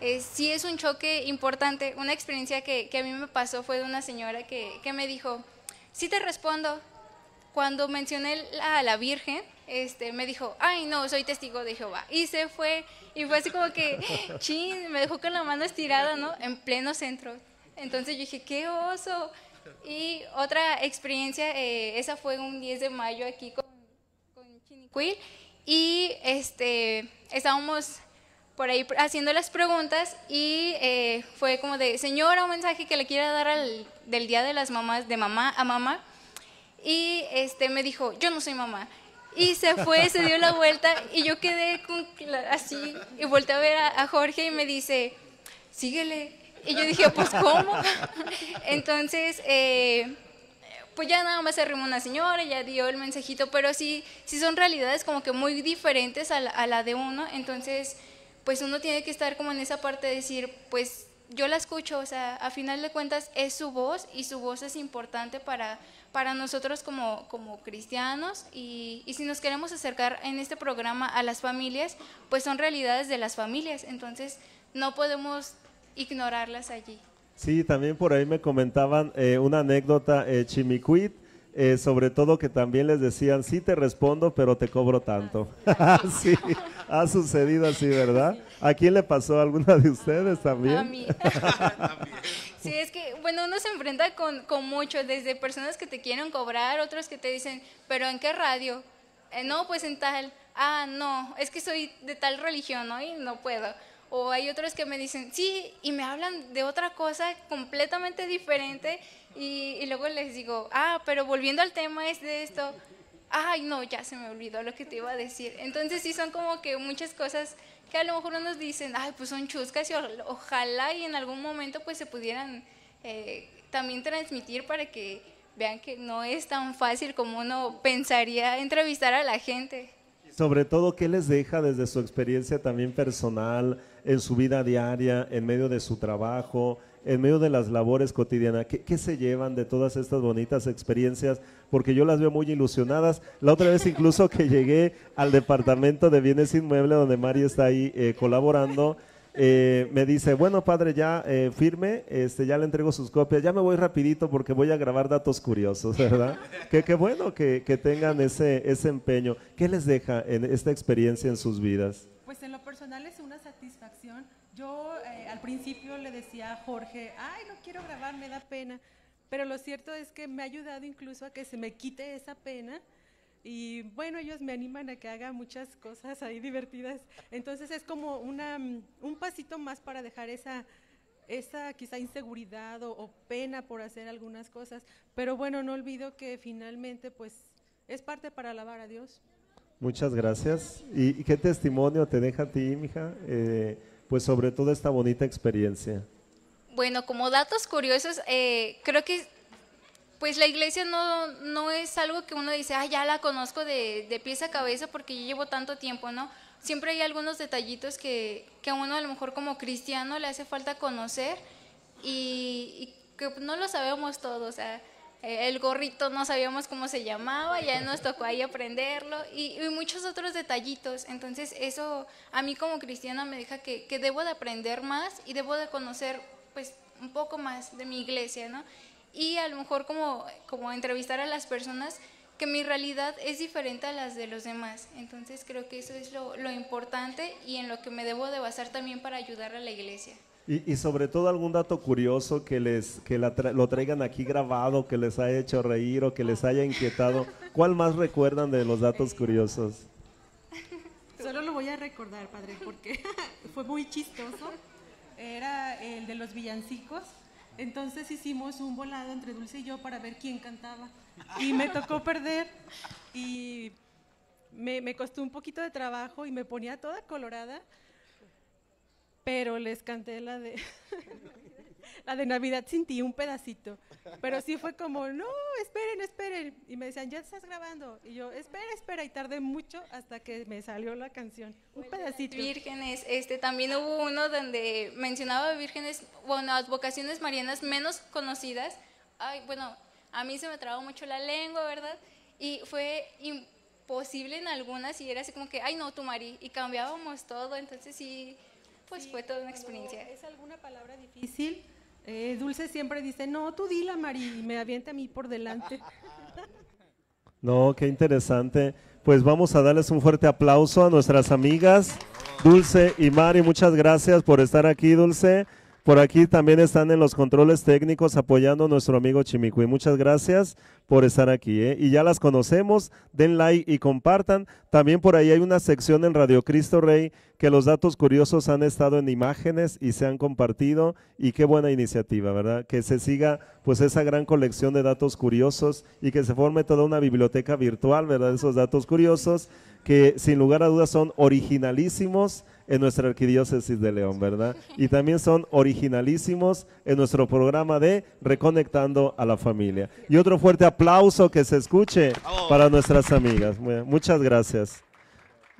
eh, sí es un choque importante. Una experiencia que, a mí me pasó fue de una señora que, que me dijo, sí te respondo. Cuando mencioné a la Virgen, este, me dijo, ay no, soy testigo de Jehová. Y se fue. Y fue así como que, chin, me dejó con la mano estirada, ¿no? En pleno centro. Entonces yo dije, qué oso. Y otra experiencia, eh, esa fue un 10 de mayo aquí con, con Chinicuil. Y este, estábamos por ahí haciendo las preguntas y eh, fue como de, señora, un mensaje que le quiera dar del Día de las Mamás, de mamá a mamá. Y este, me dijo, yo no soy mamá. Y se fue, se dio la vuelta y yo quedé así y volteé a ver a, Jorge y me dice, síguele. Y yo dije, pues ¿cómo? Entonces, eh, pues ya nada más se arrimó una señora, ya dio el mensajito, pero sí, sí son realidades como que muy diferentes a la de uno. Entonces, pues uno tiene que estar como en esa parte de decir, pues yo la escucho, o sea, a final de cuentas es su voz y su voz es importante para, para nosotros como, cristianos y, si nos queremos acercar en este programa a las familias, pues son realidades de las familias, entonces no podemos ignorarlas allí. Sí, también por ahí me comentaban eh, una anécdota, eh, Chimicuit, eh, sobre todo que también les decían, sí te respondo, pero te cobro tanto. sí, ha sucedido así, ¿verdad? ¿A quién le pasó alguna de ustedes también? A mí. sí, es que, bueno, uno se enfrenta con, con mucho, desde personas que te quieren cobrar, otros que te dicen, pero ¿en qué radio? Eh, no, pues en tal. Ah, no, es que soy de tal religión, hoy Y no puedo. O hay otros que me dicen, sí, y me hablan de otra cosa completamente diferente y, luego les digo, ah, pero volviendo al tema es de esto, ay, no, ya se me olvidó lo que te iba a decir. Entonces sí son como que muchas cosas que a lo mejor nos dicen, ay, pues son chuscas y ojalá y en algún momento pues se pudieran eh, también transmitir para que vean que no es tan fácil como uno pensaría entrevistar a la gente. Sobre todo, ¿qué les deja desde su experiencia también personal, en su vida diaria, en medio de su trabajo? en medio de las labores cotidianas? ¿Qué, se llevan de todas estas bonitas experiencias? Porque yo las veo muy ilusionadas. La otra vez incluso que llegué al departamento de bienes inmuebles donde Mari está ahí eh, colaborando. Eh, me dice, bueno padre, ya eh, firme, este, ya le entrego sus copias, ya me voy rapidito porque voy a grabar datos curiosos, ¿verdad? qué bueno que, tengan ese, ese empeño. ¿Qué les deja en esta experiencia en sus vidas? Pues en lo personal es una satisfacción yo eh, al principio le decía a Jorge, ay, no quiero grabar, me da pena. Pero lo cierto es que me ha ayudado incluso a que se me quite esa pena. Y bueno, ellos me animan a que haga muchas cosas ahí divertidas. Entonces es como una, un pasito más para dejar esa, esa quizá inseguridad o, pena por hacer algunas cosas. Pero bueno, no olvido que finalmente pues es parte para alabar a Dios. Muchas gracias. ¿Y qué testimonio te deja a ti, mija? Eh, pues sobre todo esta bonita experiencia? Bueno, como datos curiosos, eh, creo que pues la iglesia no, no, es algo que uno dice, ah, ya la conozco de, de pies a cabeza porque yo llevo tanto tiempo, ¿no? Siempre hay algunos detallitos que, a uno a lo mejor como cristiano le hace falta conocer y, y que no lo sabemos todos, o sea, eh, el gorrito no sabíamos cómo se llamaba, ya nos tocó ahí aprenderlo y, y, muchos otros detallitos. Entonces eso a mí como cristiana me deja que, que debo de aprender más y debo de conocer pues, un poco más de mi iglesia, Y a lo mejor como, entrevistar a las personas que mi realidad es diferente a las de los demás. Entonces creo que eso es lo, lo importante y en lo que me debo de basar también para ayudar a la iglesia. Y, sobre todo algún dato curioso que, les, que lo traigan aquí grabado, que les haya hecho reír o que les haya inquietado. ¿Cuál más recuerdan de los datos curiosos? Solo lo voy a recordar, padre, porque fue muy chistoso. Era el de los villancicos. Entonces hicimos un volado entre Dulce y yo para ver quién cantaba. Y me tocó perder y me, me costó un poquito de trabajo y me ponía toda colorada pero les canté la de la de Navidad sin ti, un pedacito. Pero sí fue como, no, esperen, esperen. Y me decían, ya estás grabando. Y yo, espera, espera. Y tardé mucho hasta que me salió la canción. Un pedacito. Vírgenes, este, también hubo uno donde mencionaba vírgenes, bueno, las vocaciones marianas menos conocidas. Ay, bueno, a mí se me trabó mucho la lengua, ¿verdad? Y fue imposible en algunas y era así como que, ay, no, tu Mari. Y cambiábamos todo, entonces sí pues fue toda una experiencia. ¿Es alguna palabra difícil? Eh, Dulce siempre dice, no, tú dila, Mari, y me avienta a mí por delante. no, qué interesante. Pues vamos a darles un fuerte aplauso a nuestras amigas, Dulce y Mari. Muchas gracias por estar aquí, Dulce. Por aquí también están en los controles técnicos apoyando a nuestro amigo Chimicuí. Muchas gracias por estar aquí. ¿eh? Y ya las conocemos, den like y compartan. También por ahí hay una sección en Radio Cristo Rey que los datos curiosos han estado en imágenes y se han compartido. Y qué buena iniciativa, ¿verdad? Que se siga pues esa gran colección de datos curiosos y que se forme toda una biblioteca virtual, ¿verdad? Esos datos curiosos que sin lugar a dudas son originalísimos en nuestra arquidiócesis de León, ¿verdad? Y también son originalísimos en nuestro programa de Reconectando a la Familia. Y otro fuerte aplauso que se escuche para nuestras amigas. Muchas gracias.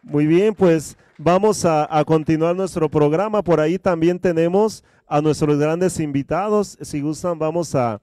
Muy bien, pues vamos a, continuar nuestro programa. Por ahí también tenemos a nuestros grandes invitados. Si gustan, vamos a,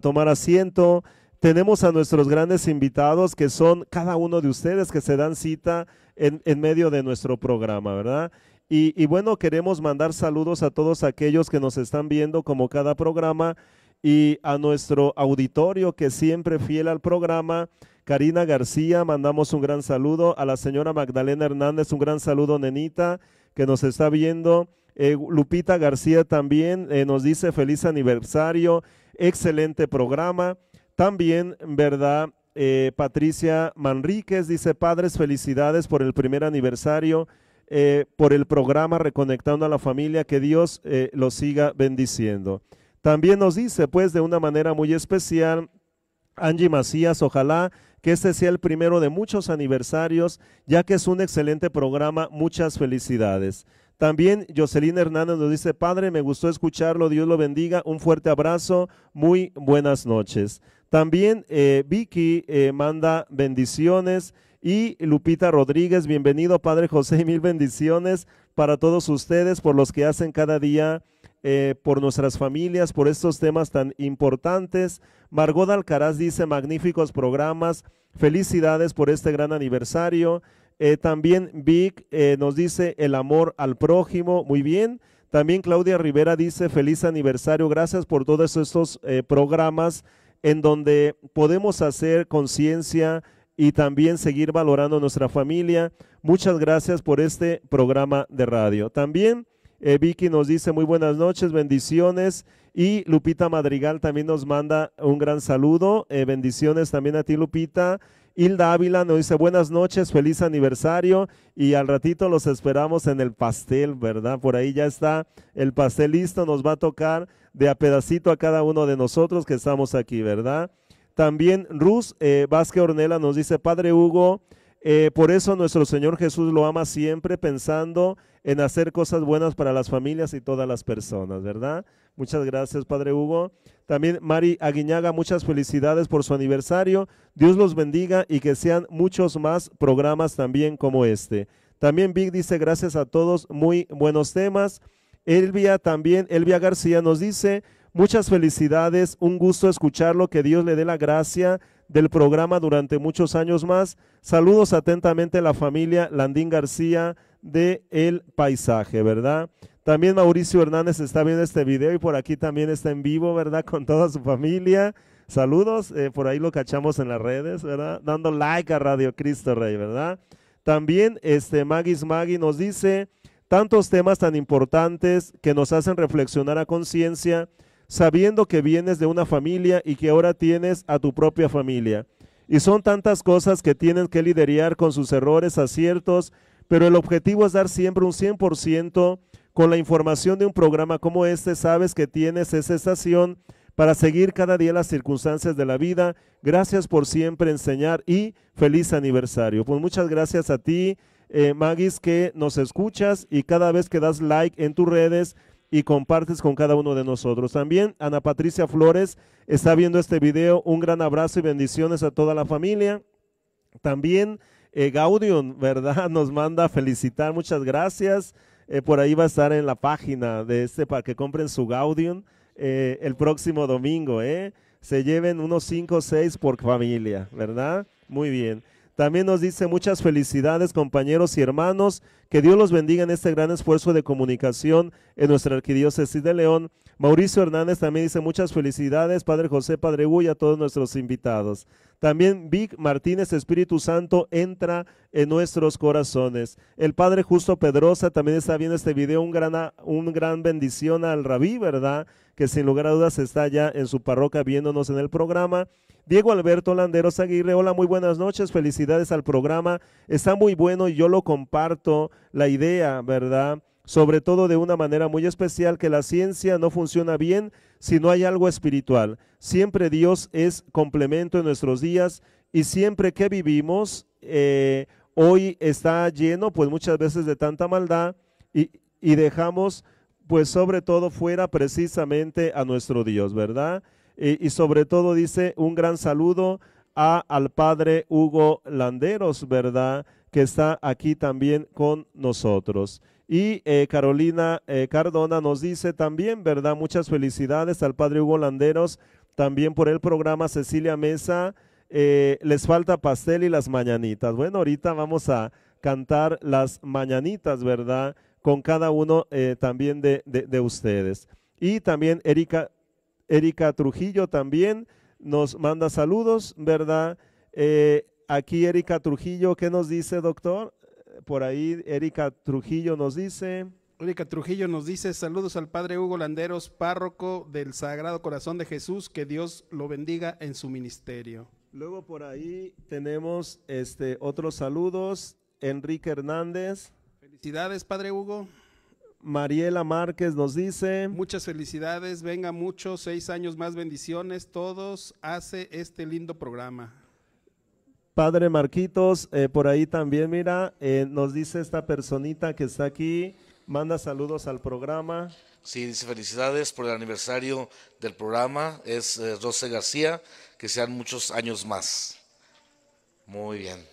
tomar asiento tenemos a nuestros grandes invitados que son cada uno de ustedes que se dan cita en medio de nuestro programa, ¿verdad? Y, bueno, queremos mandar saludos a todos aquellos que nos están viendo como cada programa y a nuestro auditorio que siempre fiel al programa. Karina García, mandamos un gran saludo. A la señora Magdalena Hernández, un gran saludo, nenita, que nos está viendo. Eh, Lupita García también eh, nos dice feliz aniversario, excelente programa. También, ¿verdad? Eh, Patricia Manríquez dice, padres, felicidades por el primer aniversario. Eh, por el programa Reconectando a la Familia, que Dios eh, lo siga bendiciendo. También nos dice, pues, de una manera muy especial, Angie Macías, ojalá que este sea el primero de muchos aniversarios, ya que es un excelente programa. Muchas felicidades. También Jocelyn Hernández nos dice, Padre, me gustó escucharlo, Dios lo bendiga, un fuerte abrazo, muy buenas noches. También eh, Vicky manda bendiciones y Lupita Rodríguez. Bienvenido, Padre José, mil bendiciones para todos ustedes por los que hacen cada día. Eh, por nuestras familias, por estos temas tan importantes. Margot Alcaraz dice, magníficos programas, felicidades por este gran aniversario. Eh, también Vic eh, nos dice, el amor al prójimo, muy bien. También Claudia Rivera dice, feliz aniversario, gracias por todos estos programas en donde podemos hacer conciencia y también seguir valorando nuestra familia. Muchas gracias por este programa de radio. También eh, Vicky nos dice muy buenas noches, bendiciones. Y Lupita Madrigal también nos manda un gran saludo. Eh, bendiciones también a ti, Lupita. Hilda Ávila nos dice buenas noches, feliz aniversario y al ratito los esperamos en el pastel, ¿verdad? Por ahí ya está el pastel listo, nos va a tocar de a pedacito a cada uno de nosotros que estamos aquí, ¿verdad? También Ruz eh, Vázquez Ornela nos dice, Padre Hugo, eh, por eso nuestro Señor Jesús lo ama siempre pensando en hacer cosas buenas para las familias y todas las personas, ¿verdad? Muchas gracias, Padre Hugo. También Mari Aguiñaga, muchas felicidades por su aniversario. Dios los bendiga y que sean muchos más programas también como este. También Vic dice gracias a todos, muy buenos temas. Elvia también, Elvia García nos dice, Muchas felicidades, un gusto escucharlo, que Dios le dé la gracia del programa durante muchos años más. Saludos atentamente a la familia Landín García de El Paisaje, ¿verdad? También Mauricio Hernández está viendo este video y por aquí también está en vivo, ¿verdad? Con toda su familia. Saludos, eh, por ahí lo cachamos en las redes, ¿verdad? Dando like a Radio Cristo Rey, ¿verdad? También este Magis Magui nos dice tantos temas tan importantes que nos hacen reflexionar a conciencia sabiendo que vienes de una familia y que ahora tienes a tu propia familia. Y son tantas cosas que tienen que liderar con sus errores, aciertos, pero el objetivo es dar siempre un 100% con la información de un programa como este. Sabes que tienes esa estación para seguir cada día las circunstancias de la vida. Gracias por siempre enseñar y feliz aniversario. Pues muchas gracias a ti, eh, Magis, que nos escuchas y cada vez que das like en tus redes y compartes con cada uno de nosotros. También Ana Patricia Flores está viendo este video. Un gran abrazo y bendiciones a toda la familia. También eh, Gaudium, ¿verdad? Nos manda a felicitar. Muchas gracias. Eh, por ahí va a estar en la página de este para que compren su Gaudium eh, el próximo domingo. Se lleven unos 5 o 6 por familia, ¿verdad? Muy bien. También nos dice muchas felicidades compañeros y hermanos, que Dios los bendiga en este gran esfuerzo de comunicación en nuestra arquidiócesis de León Mauricio Hernández también dice muchas felicidades, Padre José, Padre Uy, a todos nuestros invitados. También Vic Martínez, Espíritu Santo, entra en nuestros corazones. El Padre Justo Pedrosa también está viendo este video, un gran, un gran bendición al rabí, ¿verdad? Que sin lugar a dudas está ya en su parroquia viéndonos en el programa. Diego Alberto Landeros Aguirre, hola, muy buenas noches, felicidades al programa. Está muy bueno y yo lo comparto, la idea, ¿verdad? sobre todo de una manera muy especial, que la ciencia no funciona bien si no hay algo espiritual. Siempre Dios es complemento en nuestros días y siempre que vivimos, eh, hoy está lleno pues muchas veces de tanta maldad y, dejamos pues sobre todo fuera precisamente a nuestro Dios, ¿verdad? Y, sobre todo dice un gran saludo al padre Hugo Landeros, ¿verdad? Que está aquí también con nosotros. Y eh, Carolina eh, Cardona nos dice también, ¿verdad? Muchas felicidades al padre Hugo Landeros, también por el programa Cecilia Mesa. Eh, les falta pastel y las mañanitas. Bueno, ahorita vamos a cantar las mañanitas, ¿verdad? Con cada uno también de, ustedes. Y también Erika, Erika Trujillo también nos manda saludos, ¿verdad? aquí Erika Trujillo, ¿qué nos dice, doctor? por ahí Erika Trujillo nos dice. Erika Trujillo nos dice, saludos al Padre Hugo Landeros, párroco del Sagrado Corazón de Jesús, que Dios lo bendiga en su ministerio. Luego por ahí tenemos este, otros saludos, Enrique Hernández. Felicidades, Padre Hugo. Mariela Márquez nos dice. Muchas felicidades, venga mucho, seis años más bendiciones, todos hace este lindo programa. Padre Marquitos, eh, por ahí también, mira, eh, nos dice esta personita que está aquí, manda saludos al programa. Sí, dice felicidades por el aniversario del programa, es José eh, García, que sean muchos años más. Muy bien.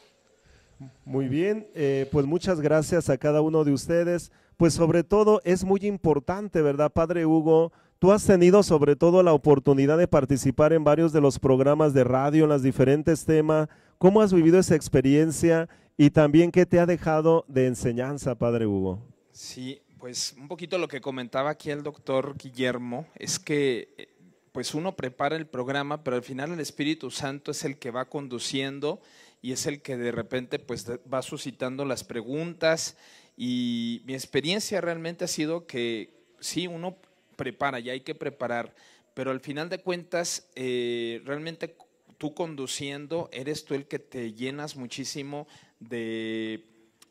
Muy bien, pues muchas gracias a cada uno de ustedes. Pues sobre todo es muy importante, ¿verdad, Padre Hugo? Tú has tenido sobre todo la oportunidad de participar en varios de los programas de radio, en los diferentes temas, ¿Cómo has vivido esa experiencia y también qué te ha dejado de enseñanza, Padre Hugo? Sí, pues un poquito lo que comentaba aquí el doctor Guillermo es que eh, pues uno prepara el programa, pero al final el Espíritu Santo es el que va conduciendo y es el que de repente pues va suscitando las preguntas y mi experiencia realmente ha sido que sí, uno prepara y hay que preparar, pero al final de cuentas eh, realmente tú conduciendo, eres tú el que te llenas muchísimo de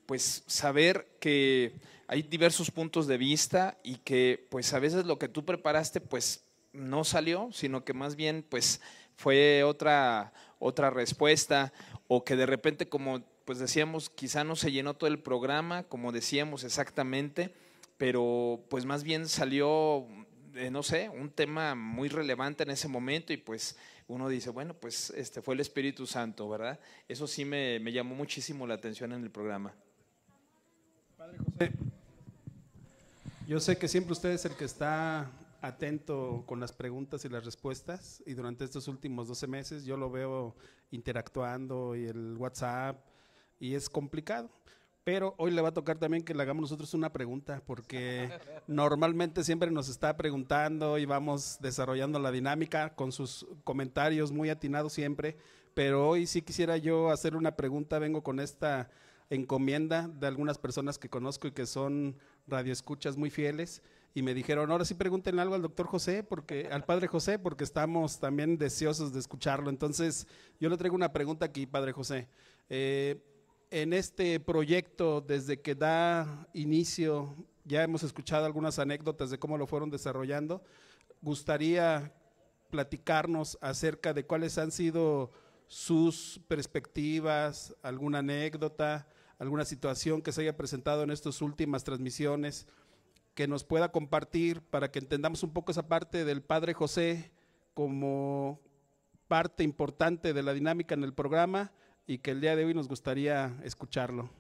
pues saber que hay diversos puntos de vista y que pues a veces lo que tú preparaste pues no salió, sino que más bien pues fue otra otra respuesta o que de repente como pues decíamos quizá no se llenó todo el programa, como decíamos exactamente, pero pues más bien salió eh, no sé, un tema muy relevante en ese momento y pues uno dice, bueno, pues este fue el Espíritu Santo, ¿verdad? Eso sí me, me llamó muchísimo la atención en el programa. Padre José, yo sé que siempre usted es el que está atento con las preguntas y las respuestas y durante estos últimos 12 meses yo lo veo interactuando y el WhatsApp y es complicado. Pero hoy le va a tocar también que le hagamos nosotros una pregunta, porque normalmente siempre nos está preguntando y vamos desarrollando la dinámica con sus comentarios muy atinados siempre. Pero hoy sí quisiera yo hacer una pregunta, vengo con esta encomienda de algunas personas que conozco y que son radioescuchas muy fieles y me dijeron, ahora sí pregunten algo al doctor José, porque al padre José, porque estamos también deseosos de escucharlo. Entonces, yo le traigo una pregunta aquí, padre José. Eh, en este proyecto desde que da inicio, ya hemos escuchado algunas anécdotas de cómo lo fueron desarrollando, gustaría platicarnos acerca de cuáles han sido sus perspectivas, alguna anécdota, alguna situación que se haya presentado en estas últimas transmisiones, que nos pueda compartir para que entendamos un poco esa parte del Padre José como parte importante de la dinámica en el programa y que el día de hoy nos gustaría escucharlo.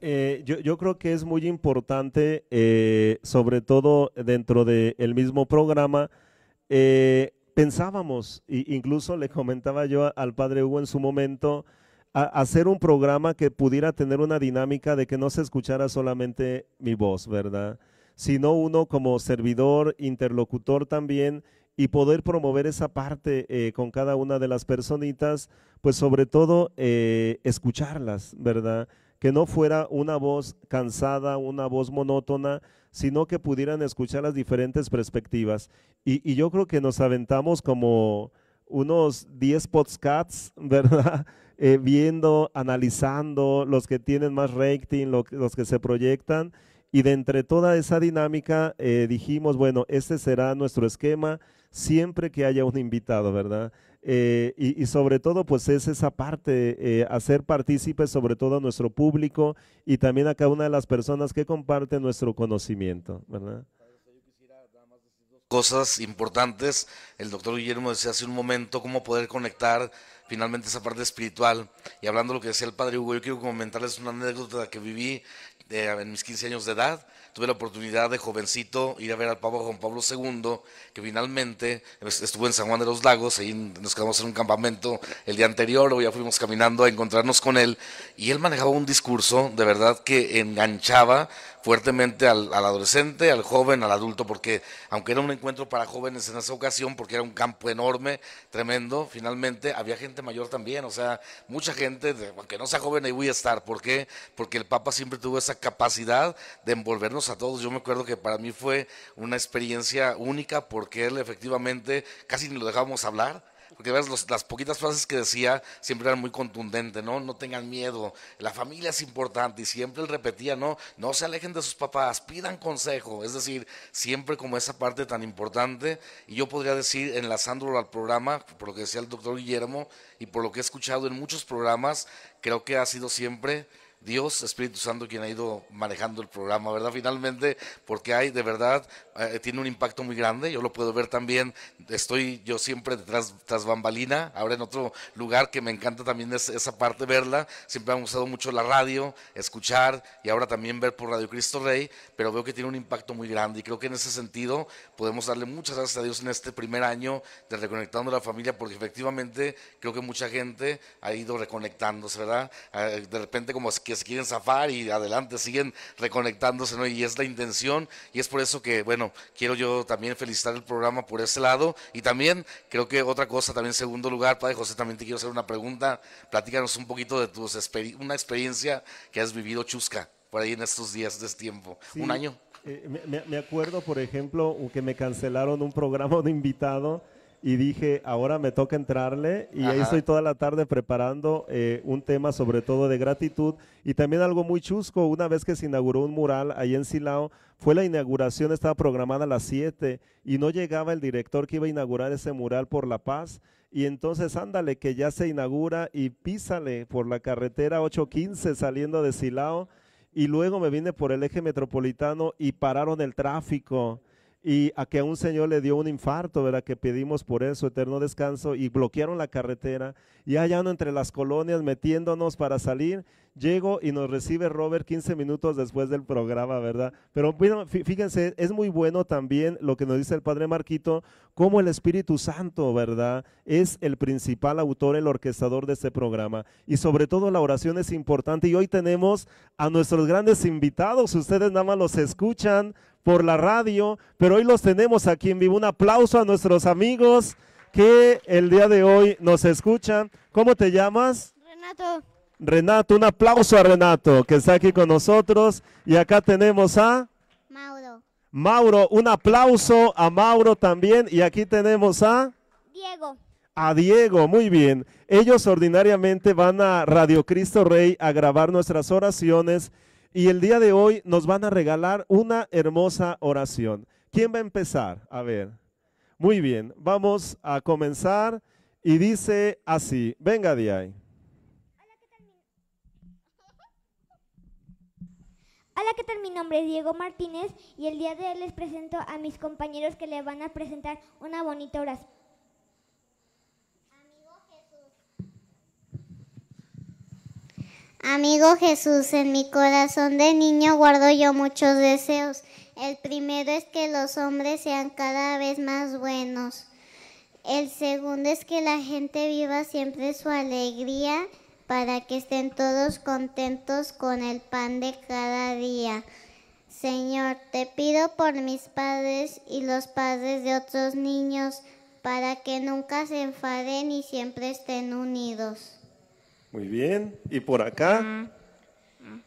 Eh, yo, creo que es muy importante, eh, sobre todo dentro del mismo programa, eh, pensábamos, e incluso le comentaba yo al padre Hugo en su momento, hacer un programa que pudiera tener una dinámica de que no se escuchara solamente mi voz, ¿verdad? Sino uno como servidor, interlocutor también, y poder promover esa parte eh, con cada una de las personitas, pues sobre todo eh, escucharlas, ¿verdad? Que no fuera una voz cansada, una voz monótona, sino que pudieran escuchar las diferentes perspectivas. Y, yo creo que nos aventamos como unos 10 podcasts, ¿verdad? Eh, viendo, analizando los que tienen más rating, los que se proyectan. Y de entre toda esa dinámica dijimos, bueno, este será nuestro esquema, siempre que haya un invitado, ¿verdad? Eh, y, sobre todo, pues es esa parte, eh, hacer partícipes sobre todo a nuestro público y también a cada una de las personas que comparten nuestro conocimiento, ¿verdad? Cosas importantes, el doctor Guillermo decía hace un momento cómo poder conectar finalmente esa parte espiritual. Y hablando de lo que decía el padre Hugo, yo quiero comentarles una anécdota que viví eh, en mis 15 años de edad tuve la oportunidad de jovencito ir a ver al Papa Juan Pablo II, que finalmente estuvo en San Juan de los Lagos, ahí nos quedamos en un campamento el día anterior, o ya fuimos caminando a encontrarnos con él, y él manejaba un discurso de verdad que enganchaba fuertemente al, adolescente, al joven, al adulto, porque aunque era un encuentro para jóvenes en esa ocasión, porque era un campo enorme, tremendo, finalmente había gente mayor también, o sea, mucha gente, de, aunque no sea joven, ahí voy a estar. ¿Por qué? Porque el Papa siempre tuvo esa capacidad de envolvernos a todos. Yo me acuerdo que para mí fue una experiencia única porque él efectivamente casi ni lo dejábamos hablar porque ves, las poquitas frases que decía siempre eran muy contundentes, ¿no? No tengan miedo, la familia es importante y siempre él repetía, ¿no? No se alejen de sus papás, pidan consejo, es decir, siempre como esa parte tan importante. Y yo podría decir, enlazándolo al programa, por lo que decía el doctor Guillermo y por lo que he escuchado en muchos programas, creo que ha sido siempre Dios, Espíritu Santo, quien ha ido manejando el programa, ¿verdad? Finalmente, porque hay, de verdad, eh, tiene un impacto muy grande, yo lo puedo ver también, estoy yo siempre detrás, tras bambalina, ahora en otro lugar que me encanta también es, esa parte, verla, siempre me ha gustado mucho la radio, escuchar y ahora también ver por Radio Cristo Rey, pero veo que tiene un impacto muy grande y creo que en ese sentido podemos darle muchas gracias a Dios en este primer año de Reconectando a la Familia, porque efectivamente creo que mucha gente ha ido reconectándose, ¿verdad? Eh, de repente como que se quieren zafar y adelante siguen reconectándose, ¿no? Y es la intención y es por eso que, bueno, quiero yo también felicitar el programa por ese lado y también creo que otra cosa, también segundo lugar, Padre José, también te quiero hacer una pregunta, platícanos un poquito de tus una experiencia que has vivido chusca por ahí en estos días de este tiempo, un año. Eh, me acuerdo, por ejemplo, que me cancelaron un programa de invitado y dije, ahora me toca entrarle y ahí estoy toda la tarde preparando eh, un tema sobre todo de gratitud y también algo muy chusco, una vez que se inauguró un mural ahí en Silao, fue la inauguración, estaba programada a las 7 y no llegaba el director que iba a inaugurar ese mural por La Paz y entonces ándale que ya se inaugura y písale por la carretera 815 saliendo de Silao y luego me vine por el eje metropolitano y pararon el tráfico y a que a un señor le dio un infarto, ¿verdad? Que pedimos por eso, eterno descanso, y bloquearon la carretera, y allá entre las colonias metiéndonos para salir, llego y nos recibe Robert 15 minutos después del programa, ¿verdad? Pero fíjense, es muy bueno también lo que nos dice el Padre Marquito, como el Espíritu Santo, ¿verdad? Es el principal autor, el orquestador de este programa. Y sobre todo la oración es importante. Y hoy tenemos a nuestros grandes invitados, ustedes nada más los escuchan, por la radio, pero hoy los tenemos aquí en vivo. Un aplauso a nuestros amigos que el día de hoy nos escuchan. ¿Cómo te llamas? Renato. Renato, un aplauso a Renato que está aquí con nosotros. Y acá tenemos a... Mauro. Mauro, un aplauso a Mauro también. Y aquí tenemos a... Diego. A Diego, muy bien. Ellos ordinariamente van a Radio Cristo Rey a grabar nuestras oraciones y el día de hoy nos van a regalar una hermosa oración. ¿Quién va a empezar? A ver. Muy bien, vamos a comenzar y dice así. Venga Diay. Hola, ¿qué tal? Mi nombre es Diego Martínez y el día de hoy les presento a mis compañeros que le van a presentar una bonita oración. Amigo Jesús, en mi corazón de niño guardo yo muchos deseos. El primero es que los hombres sean cada vez más buenos. El segundo es que la gente viva siempre su alegría para que estén todos contentos con el pan de cada día. Señor, te pido por mis padres y los padres de otros niños, para que nunca se enfaden y siempre estén unidos. Muy bien. ¿Y por acá? Mm.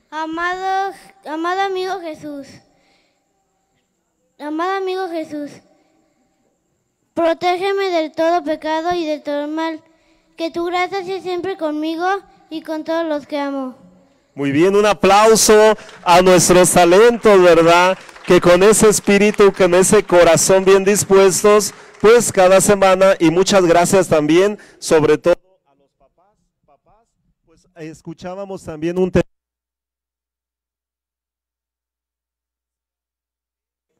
Amado, amado amigo Jesús. Amado amigo Jesús. Protégeme del todo pecado y del todo mal. Que tu gracia sea siempre conmigo y con todos los que amo. Muy bien, un aplauso a nuestros talentos, ¿verdad? Que con ese espíritu, con ese corazón bien dispuestos, pues cada semana y muchas gracias también, sobre todo escuchábamos también un testimonio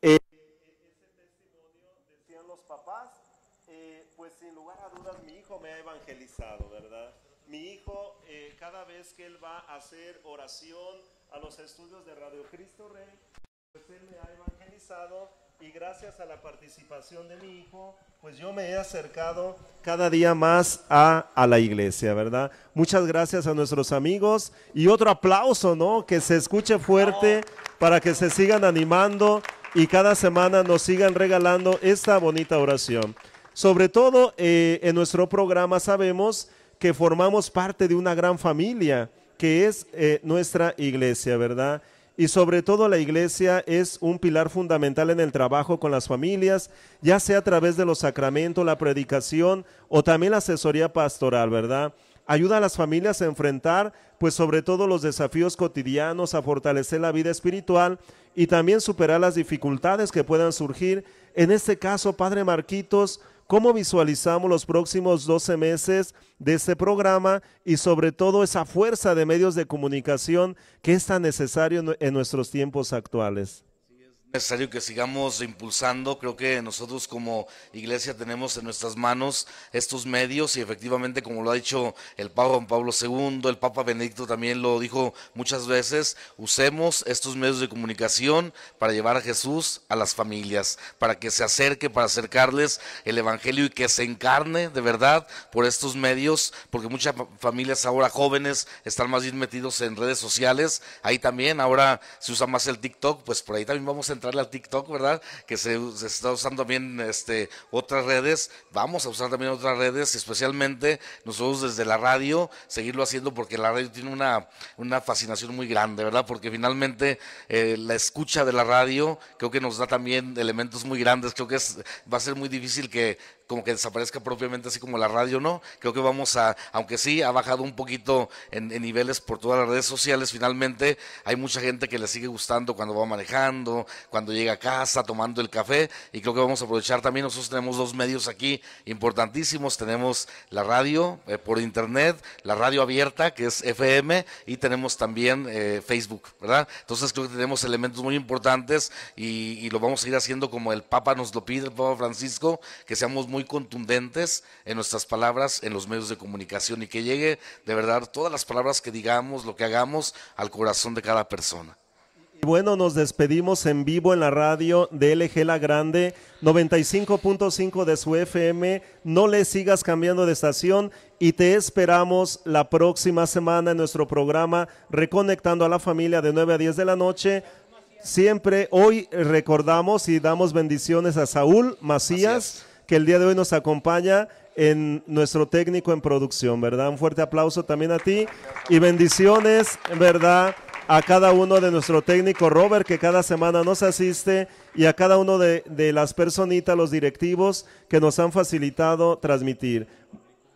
eh, decían los papás, eh, pues sin lugar a dudas mi hijo me ha evangelizado, ¿verdad? Mi hijo, eh, cada vez que él va a hacer oración a los estudios de Radio Cristo Rey, pues él me ha evangelizado y gracias a la participación de mi hijo, pues yo me he acercado cada día más a, la iglesia, ¿verdad? Muchas gracias a nuestros amigos y otro aplauso, ¿no? Que se escuche fuerte para que se sigan animando y cada semana nos sigan regalando esta bonita oración. Sobre todo eh, en nuestro programa sabemos que formamos parte de una gran familia que es eh, nuestra iglesia, ¿verdad? y sobre todo la iglesia es un pilar fundamental en el trabajo con las familias, ya sea a través de los sacramentos, la predicación o también la asesoría pastoral, ¿verdad? Ayuda a las familias a enfrentar, pues sobre todo los desafíos cotidianos, a fortalecer la vida espiritual y también superar las dificultades que puedan surgir. En este caso, Padre Marquitos, cómo visualizamos los próximos 12 meses de este programa y sobre todo esa fuerza de medios de comunicación que es tan necesario en nuestros tiempos actuales necesario que sigamos impulsando. Creo que nosotros como iglesia tenemos en nuestras manos estos medios y efectivamente, como lo ha dicho el Papa Juan Pablo II, el Papa Benedicto también lo dijo muchas veces, usemos estos medios de comunicación para llevar a Jesús a las familias, para que se acerque, para acercarles el Evangelio y que se encarne de verdad por estos medios, porque muchas familias ahora jóvenes están más bien metidos en redes sociales. Ahí también, ahora se usa más el TikTok, pues por ahí también vamos a entrarle al TikTok, ¿verdad? Que se, está usando también este, otras redes. Vamos a usar también otras redes, especialmente nosotros desde la radio, seguirlo haciendo porque la radio tiene una, una fascinación muy grande, ¿verdad? Porque finalmente eh, la escucha de la radio creo que nos da también elementos muy grandes. Creo que va a ser muy difícil que como que desaparezca propiamente así como la radio, ¿no? Creo que vamos a, aunque sí ha bajado un poquito en, niveles por todas las redes sociales, finalmente hay mucha gente que le sigue gustando cuando va manejando, cuando llega a casa, tomando el café, y creo que vamos a aprovechar también, nosotros tenemos dos medios aquí importantísimos, tenemos la radio eh, por internet, la radio abierta, que es FM, y tenemos también eh, Facebook, ¿verdad? Entonces creo que tenemos elementos muy importantes y, y lo vamos a ir haciendo como el Papa nos lo pide, el Papa Francisco, que seamos muy contundentes en nuestras palabras en los medios de comunicación y que llegue de verdad todas las palabras que digamos, lo que hagamos al corazón de cada persona. Y bueno, nos despedimos en vivo en la radio de LG La Grande, 95.5 de su FM. No le sigas cambiando de estación y te esperamos la próxima semana en nuestro programa Reconectando a la Familia de 9 a 10 de la noche. Siempre hoy recordamos y damos bendiciones a Saúl Macías que el día de hoy nos acompaña en nuestro técnico en producción, ¿verdad? Un fuerte aplauso también a ti y bendiciones, ¿verdad? A cada uno de nuestro técnico Robert, que cada semana nos asiste, y a cada uno de, de las personitas, los directivos que nos han facilitado transmitir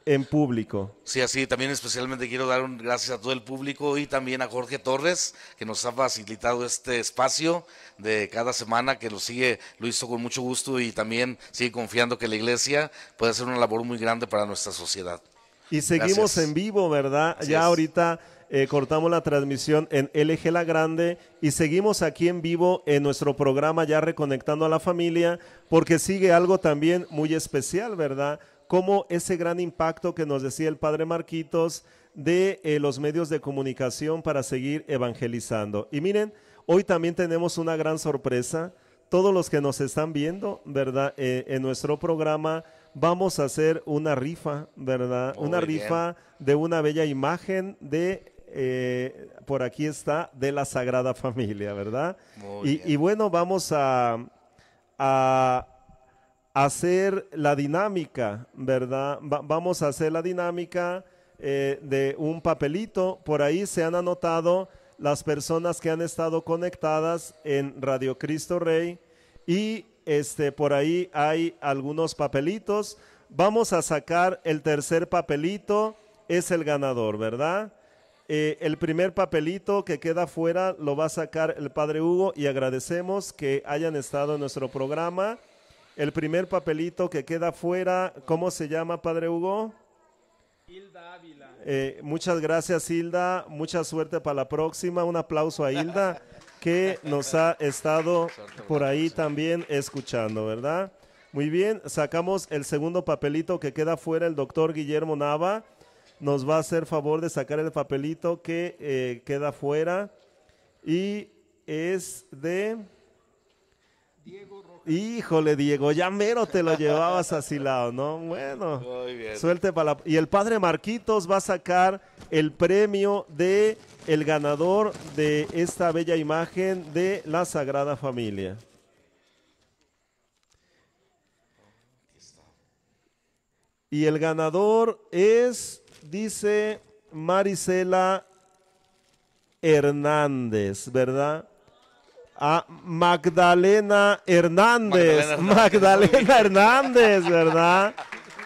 en público. Sí, así también especialmente quiero dar un gracias a todo el público y también a Jorge Torres que nos ha facilitado este espacio de cada semana que lo sigue, lo hizo con mucho gusto y también sigue confiando que la iglesia puede hacer una labor muy grande para nuestra sociedad. Y seguimos en vivo, ¿verdad? ya ahorita eh, cortamos la transmisión en LG La Grande y seguimos aquí en vivo en nuestro programa ya reconectando a la familia porque sigue algo también muy especial, ¿verdad? como ese gran impacto que nos decía el padre Marquitos de eh, los medios de comunicación para seguir evangelizando. Y miren, hoy también tenemos una gran sorpresa. Todos los que nos están viendo, ¿verdad? Eh, en nuestro programa vamos a hacer una rifa, ¿verdad? una rifa de una bella imagen de eh, por aquí está, de la Sagrada Familia, ¿verdad? Y, bueno, vamos a, hacer la dinámica, ¿verdad? vamos a hacer la dinámica eh, de un papelito. Por ahí se han anotado las personas que han estado conectadas en Radio Cristo Rey y este, por ahí hay algunos papelitos. Vamos a sacar el tercer papelito, es el ganador, ¿verdad? Eh, el primer papelito que queda fuera lo va a sacar el Padre Hugo y agradecemos que hayan estado en nuestro programa. El primer papelito que queda fuera, ¿cómo se llama, Padre Hugo? Hilda Ávila. Eh, muchas gracias, Hilda. Mucha suerte para la próxima. Un aplauso a Hilda, que nos ha estado por ahí también escuchando, ¿verdad? Muy bien, sacamos el segundo papelito que queda fuera. El doctor Guillermo Nava nos va a hacer favor de sacar el papelito que eh, queda fuera. Y es de... Diego Híjole, Diego, ya mero te lo llevabas lado, ¿no? Bueno, suelte para la... Y el padre Marquitos va a sacar el premio de el ganador de esta bella imagen de la Sagrada Familia. Y el ganador es, dice Marisela Hernández, ¿verdad? a Magdalena Hernández. Magdalena Hernández, ¿verdad?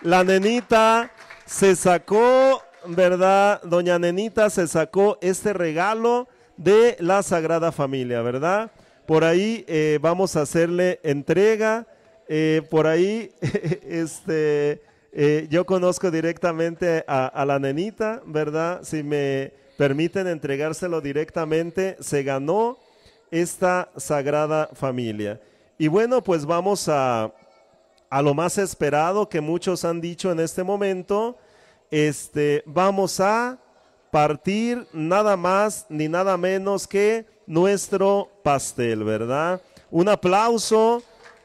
La nenita se sacó, ¿verdad? Doña Nenita se sacó este regalo de la Sagrada Familia, ¿verdad? Por ahí eh, vamos a hacerle entrega. Eh, por ahí, este, eh, yo conozco directamente a, a, la nenita, ¿verdad? Si me permiten entregárselo directamente, se ganó esta sagrada familia. Y bueno, pues vamos a, lo más esperado que muchos han dicho en este momento. Este, vamos a partir nada más ni nada menos que nuestro pastel, ¿verdad? Un aplauso,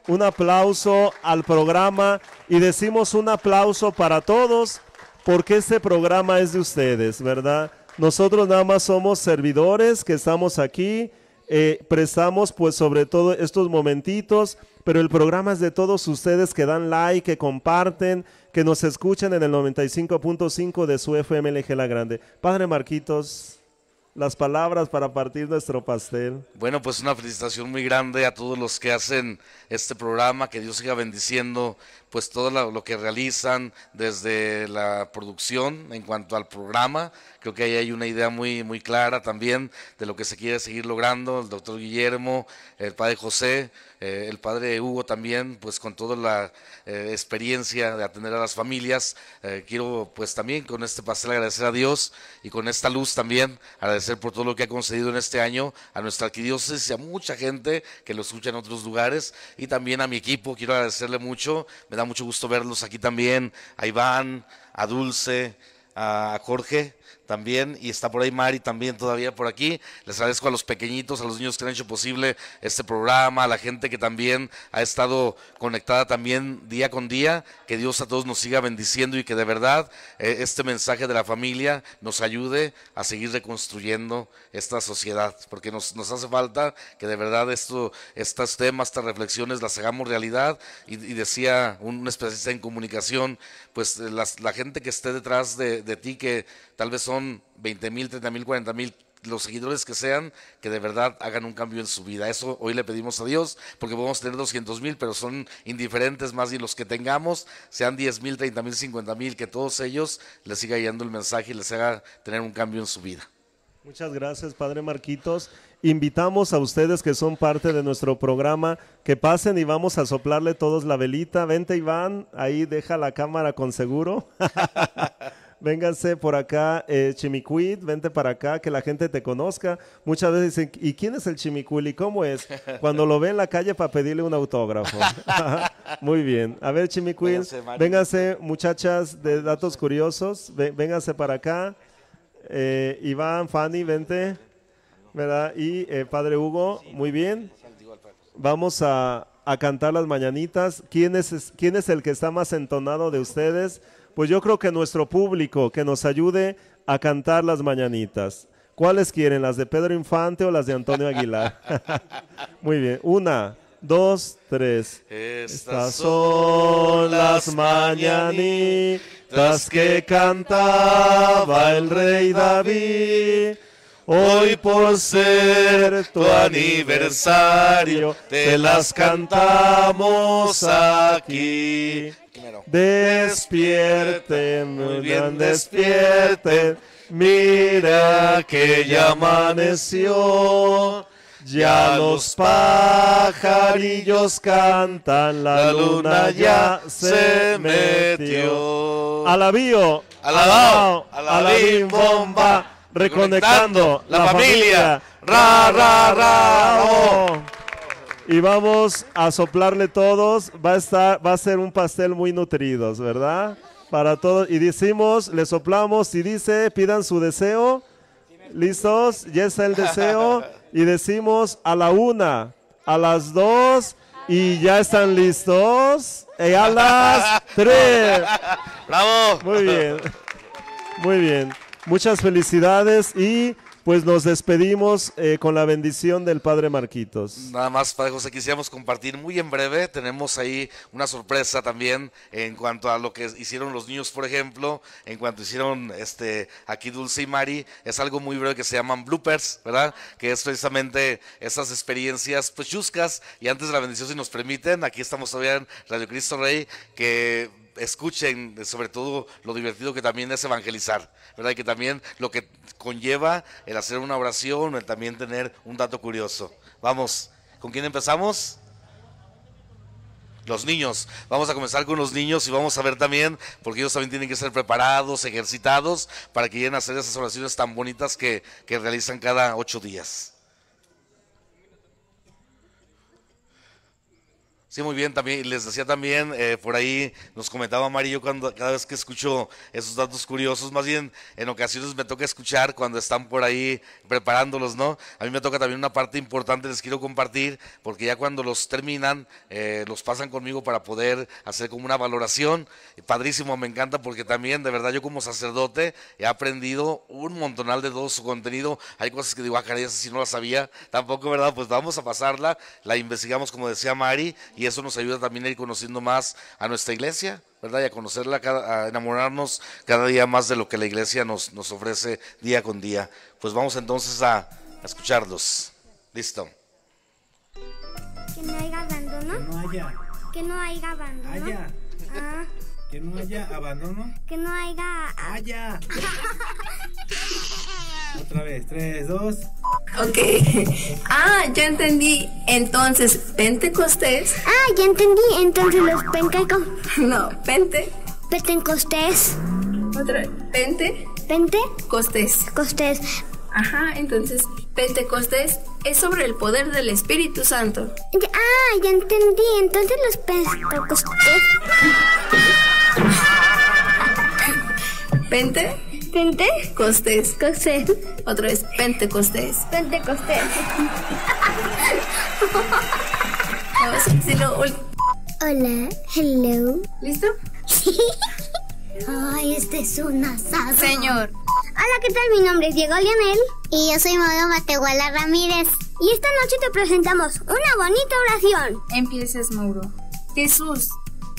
un aplauso al programa y decimos un aplauso para todos porque este programa es de ustedes, ¿verdad? Nosotros nada más somos servidores que estamos aquí eh, prestamos pues sobre todo estos momentitos, pero el programa es de todos ustedes que dan like, que comparten, que nos escuchan en el 95.5 de su FMLG La Grande. Padre Marquitos, las palabras para partir nuestro pastel. Bueno, pues una felicitación muy grande a todos los que hacen este programa, que Dios siga bendiciendo pues todo lo que realizan desde la producción en cuanto al programa. Creo que ahí hay una idea muy, muy clara también de lo que se quiere seguir logrando. El doctor Guillermo, el padre José, eh, el padre Hugo también, pues con toda la eh, experiencia de atender a las familias. Eh, quiero pues también con este pastel agradecer a Dios y con esta luz también agradecer por todo lo que ha concedido en este año a nuestra arquidiócesis y a mucha gente que lo escucha en otros lugares y también a mi equipo. Quiero agradecerle mucho. Me mucho gusto verlos aquí también, a Iván, a Dulce, a Jorge, también, y está por ahí Mari también todavía por aquí. Les agradezco a los pequeñitos, a los niños que han hecho posible este programa, a la gente que también ha estado conectada también día con día. Que Dios a todos nos siga bendiciendo y que de verdad eh, este mensaje de la familia nos ayude a seguir reconstruyendo esta sociedad, porque nos, nos hace falta que de verdad esto, estos temas, estas reflexiones las hagamos realidad. Y, decía un especialista en comunicación, pues eh, la gente que esté detrás de, de ti, que tal vez son son 20 mil, 30 mil, 40 mil, los seguidores que sean, que de verdad hagan un cambio en su vida. Eso hoy le pedimos a Dios, porque podemos tener 200 mil, pero son indiferentes más y los que tengamos, sean 10 mil, 30 mil, 50 mil, que todos ellos les siga yendo el mensaje y les haga tener un cambio en su vida. Muchas gracias, Padre Marquitos. Invitamos a ustedes que son parte de nuestro programa que pasen y vamos a soplarle todos la velita. Vente, Iván, ahí deja la cámara con seguro. vénganse por acá, eh, Chimicuit, vente para acá, que la gente te conozca. Muchas veces dicen, ¿y quién es el Chimicuil y cómo es? Cuando lo ve en la calle para pedirle un autógrafo. Muy bien. A ver, Chimicuit, vénganse, muchachas de datos curiosos, vénganse para acá. Eh, Iván, Fanny, vente. ¿Verdad? Y eh, Padre Hugo, muy bien. Vamos a, a cantar las mañanitas. ¿Quién es, ¿Quién es el que está más entonado de ustedes? Pues yo creo que nuestro público que nos ayude a cantar las mañanitas. ¿Cuáles quieren? ¿Las de Pedro Infante o las de Antonio Aguilar? Muy bien. Una, dos, tres. Estas son las mañanitas que cantaba el rey David. Hoy por ser tu aniversario, te las cantamos aquí. Despierte, muy bien, despierten. Mira que ya amaneció. Ya los pajarillos cantan, la, luna ya se metió. avión, a la bomba, reconectando la familia. Ra, ra, ra, y vamos a soplarle todos. Va a, estar, va a ser un pastel muy nutrido, ¿verdad? Para todos. Y decimos, le soplamos y dice, pidan su deseo. ¿Listos? Ya está el deseo. Y decimos a la una, a las dos y ya están listos. Y a las tres. ¡Bravo! Muy bien. Muy bien. Muchas felicidades y pues nos despedimos eh, con la bendición del Padre Marquitos. Nada más, Padre José, quisiéramos compartir muy en breve. Tenemos ahí una sorpresa también en cuanto a lo que hicieron los niños, por ejemplo, en cuanto hicieron este, aquí Dulce y Mari. Es algo muy breve que se llaman bloopers, ¿verdad? Que es precisamente esas experiencias pues chuscas. Y antes de la bendición, si nos permiten, aquí estamos todavía en Radio Cristo Rey, que escuchen sobre todo lo divertido que también es evangelizar, ¿verdad? que también lo que conlleva el hacer una oración, el también tener un dato curioso. Vamos, ¿con quién empezamos? los niños. Vamos a comenzar con los niños y vamos a ver también, porque ellos también tienen que ser preparados, ejercitados, para que lleguen a hacer esas oraciones tan bonitas que realizan cada ocho días. Sí, muy bien, también les decía también, eh, por ahí nos comentaba Mari, yo cuando, cada vez que escucho esos datos curiosos, más bien en ocasiones me toca escuchar cuando están por ahí preparándolos, ¿no? A mí me toca también una parte importante, les quiero compartir, porque ya cuando los terminan, eh, los pasan conmigo para poder hacer como una valoración. Padrísimo, me encanta porque también, de verdad, yo como sacerdote he aprendido un montonal de todo su contenido. Hay cosas que digo, ah, caray, si no la sabía, tampoco, ¿verdad? Pues vamos a pasarla, la investigamos, como decía Mari, y y eso nos ayuda también a ir conociendo más a nuestra iglesia, ¿verdad? Y a conocerla, a enamorarnos cada día más de lo que la iglesia nos, nos ofrece día con día. Pues vamos entonces a, escucharlos. Listo. Que no haya abandono. Que no haya. Que no haya abandono. Ah. Que no haya abandono. Que no haya. Otra vez, tres, dos. Ok. Ah, ya entendí. Entonces, Pentecostés. Ah, ya entendí. Entonces los Pentecostés. No, Pente. Pentecostés. Otra vez. Pente. Pente. Costés. Costés. Ajá, entonces Pentecostés es sobre el poder del Espíritu Santo. Ah, ya entendí. Entonces los Pentecostés. Pente. ¿Pente? Costés. Costés. Otra vez, pentecostés. Pentecostés. Vamos Hola, hello. ¿Listo? Ay, este es un asado. Señor. Hola, ¿qué tal? Mi nombre es Diego Lionel. Y yo soy Mauro Matehuala Ramírez. Y esta noche te presentamos una bonita oración. Empieces, Mauro. Jesús.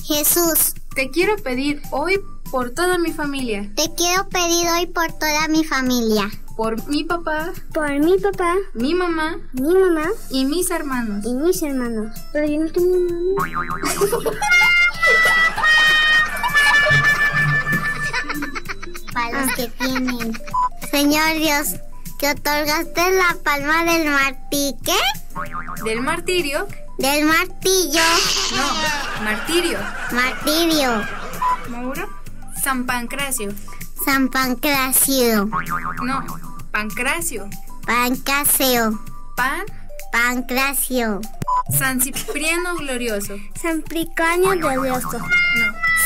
Jesús. Te quiero pedir hoy por toda mi familia. Te quiero pedir hoy por toda mi familia. Por mi papá. Por mi papá. Mi mamá. Mi mamá. Y mis hermanos. Y mis hermanos. Pero yo no tengo mamá. Para los que tienen. Señor Dios, que otorgaste la palma del martique. Del martirio. Del martillo. No, martirio. Martirio. ¿Mauro? San Pancracio. San Pancracio. No, Pancracio. Pancracio. Pan. Pancracio. San Cipriano Glorioso. San Pricaño Glorioso. No,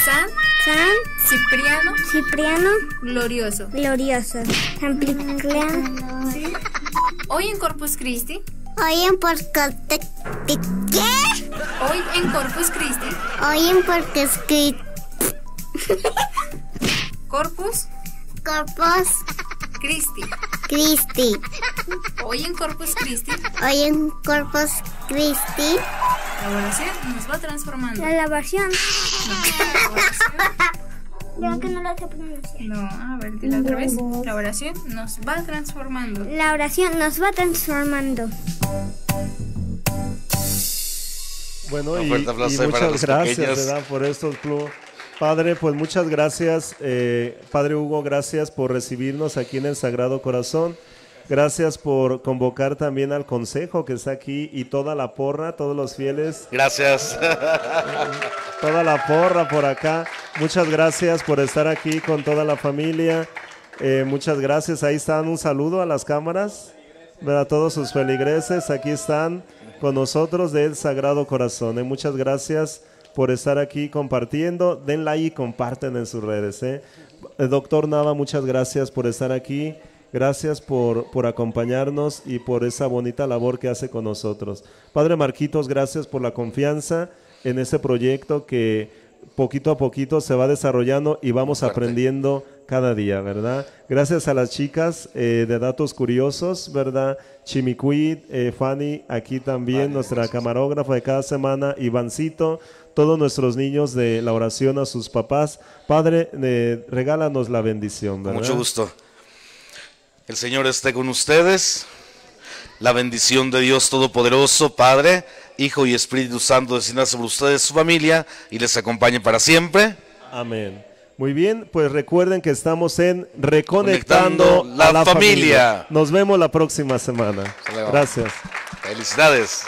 San. San Cipriano. Cipriano. Glorioso. Glorioso. San Hoy en Corpus Christi. Hoy en Corpus ¿Qué? Hoy en Corpus Christi. Hoy en Corpus Corpus. Corpus. Christi. Christi. Hoy en Corpus Christi. Hoy en Corpus Christi. La oración nos va transformando. La oración Creo que no lo sé pronunciar. No, a ver, dila otra vez. La oración nos va transformando. La oración nos va transformando. Bueno, y, muchas gracias ¿verdad? por esto, club. Padre, pues muchas gracias, eh, Padre Hugo, gracias por recibirnos aquí en el Sagrado Corazón. Gracias por convocar también al consejo que está aquí y toda la porra, todos los fieles. Gracias. Toda la porra por acá. Muchas gracias por estar aquí con toda la familia. Eh, muchas gracias. Ahí están. Un saludo a las cámaras. A todos sus feligreses. Aquí están con nosotros del Sagrado Corazón. Eh, muchas gracias por estar aquí compartiendo. den like y comparten en sus redes. ¿eh? Eh, doctor Nava, muchas gracias por estar aquí. Gracias por, acompañarnos y por esa bonita labor que hace con nosotros. Padre Marquitos, gracias por la confianza en ese proyecto que poquito a poquito se va desarrollando y vamos aprendiendo cada día, ¿verdad? Gracias a las chicas eh, de Datos Curiosos, ¿verdad? Chimicuit, Fanny, aquí también, nuestra camarógrafa de cada semana, Ivancito, todos nuestros niños de la oración a sus papás. Padre, eh, regálanos la bendición. mucho gusto. El Señor esté con ustedes. La bendición de Dios Todopoderoso, Padre, Hijo y Espíritu Santo descienda sobre ustedes, su familia y les acompañe para siempre. Amén. Muy bien, pues recuerden que estamos en Reconectando la, familia. Nos vemos la próxima semana. Gracias. Felicidades.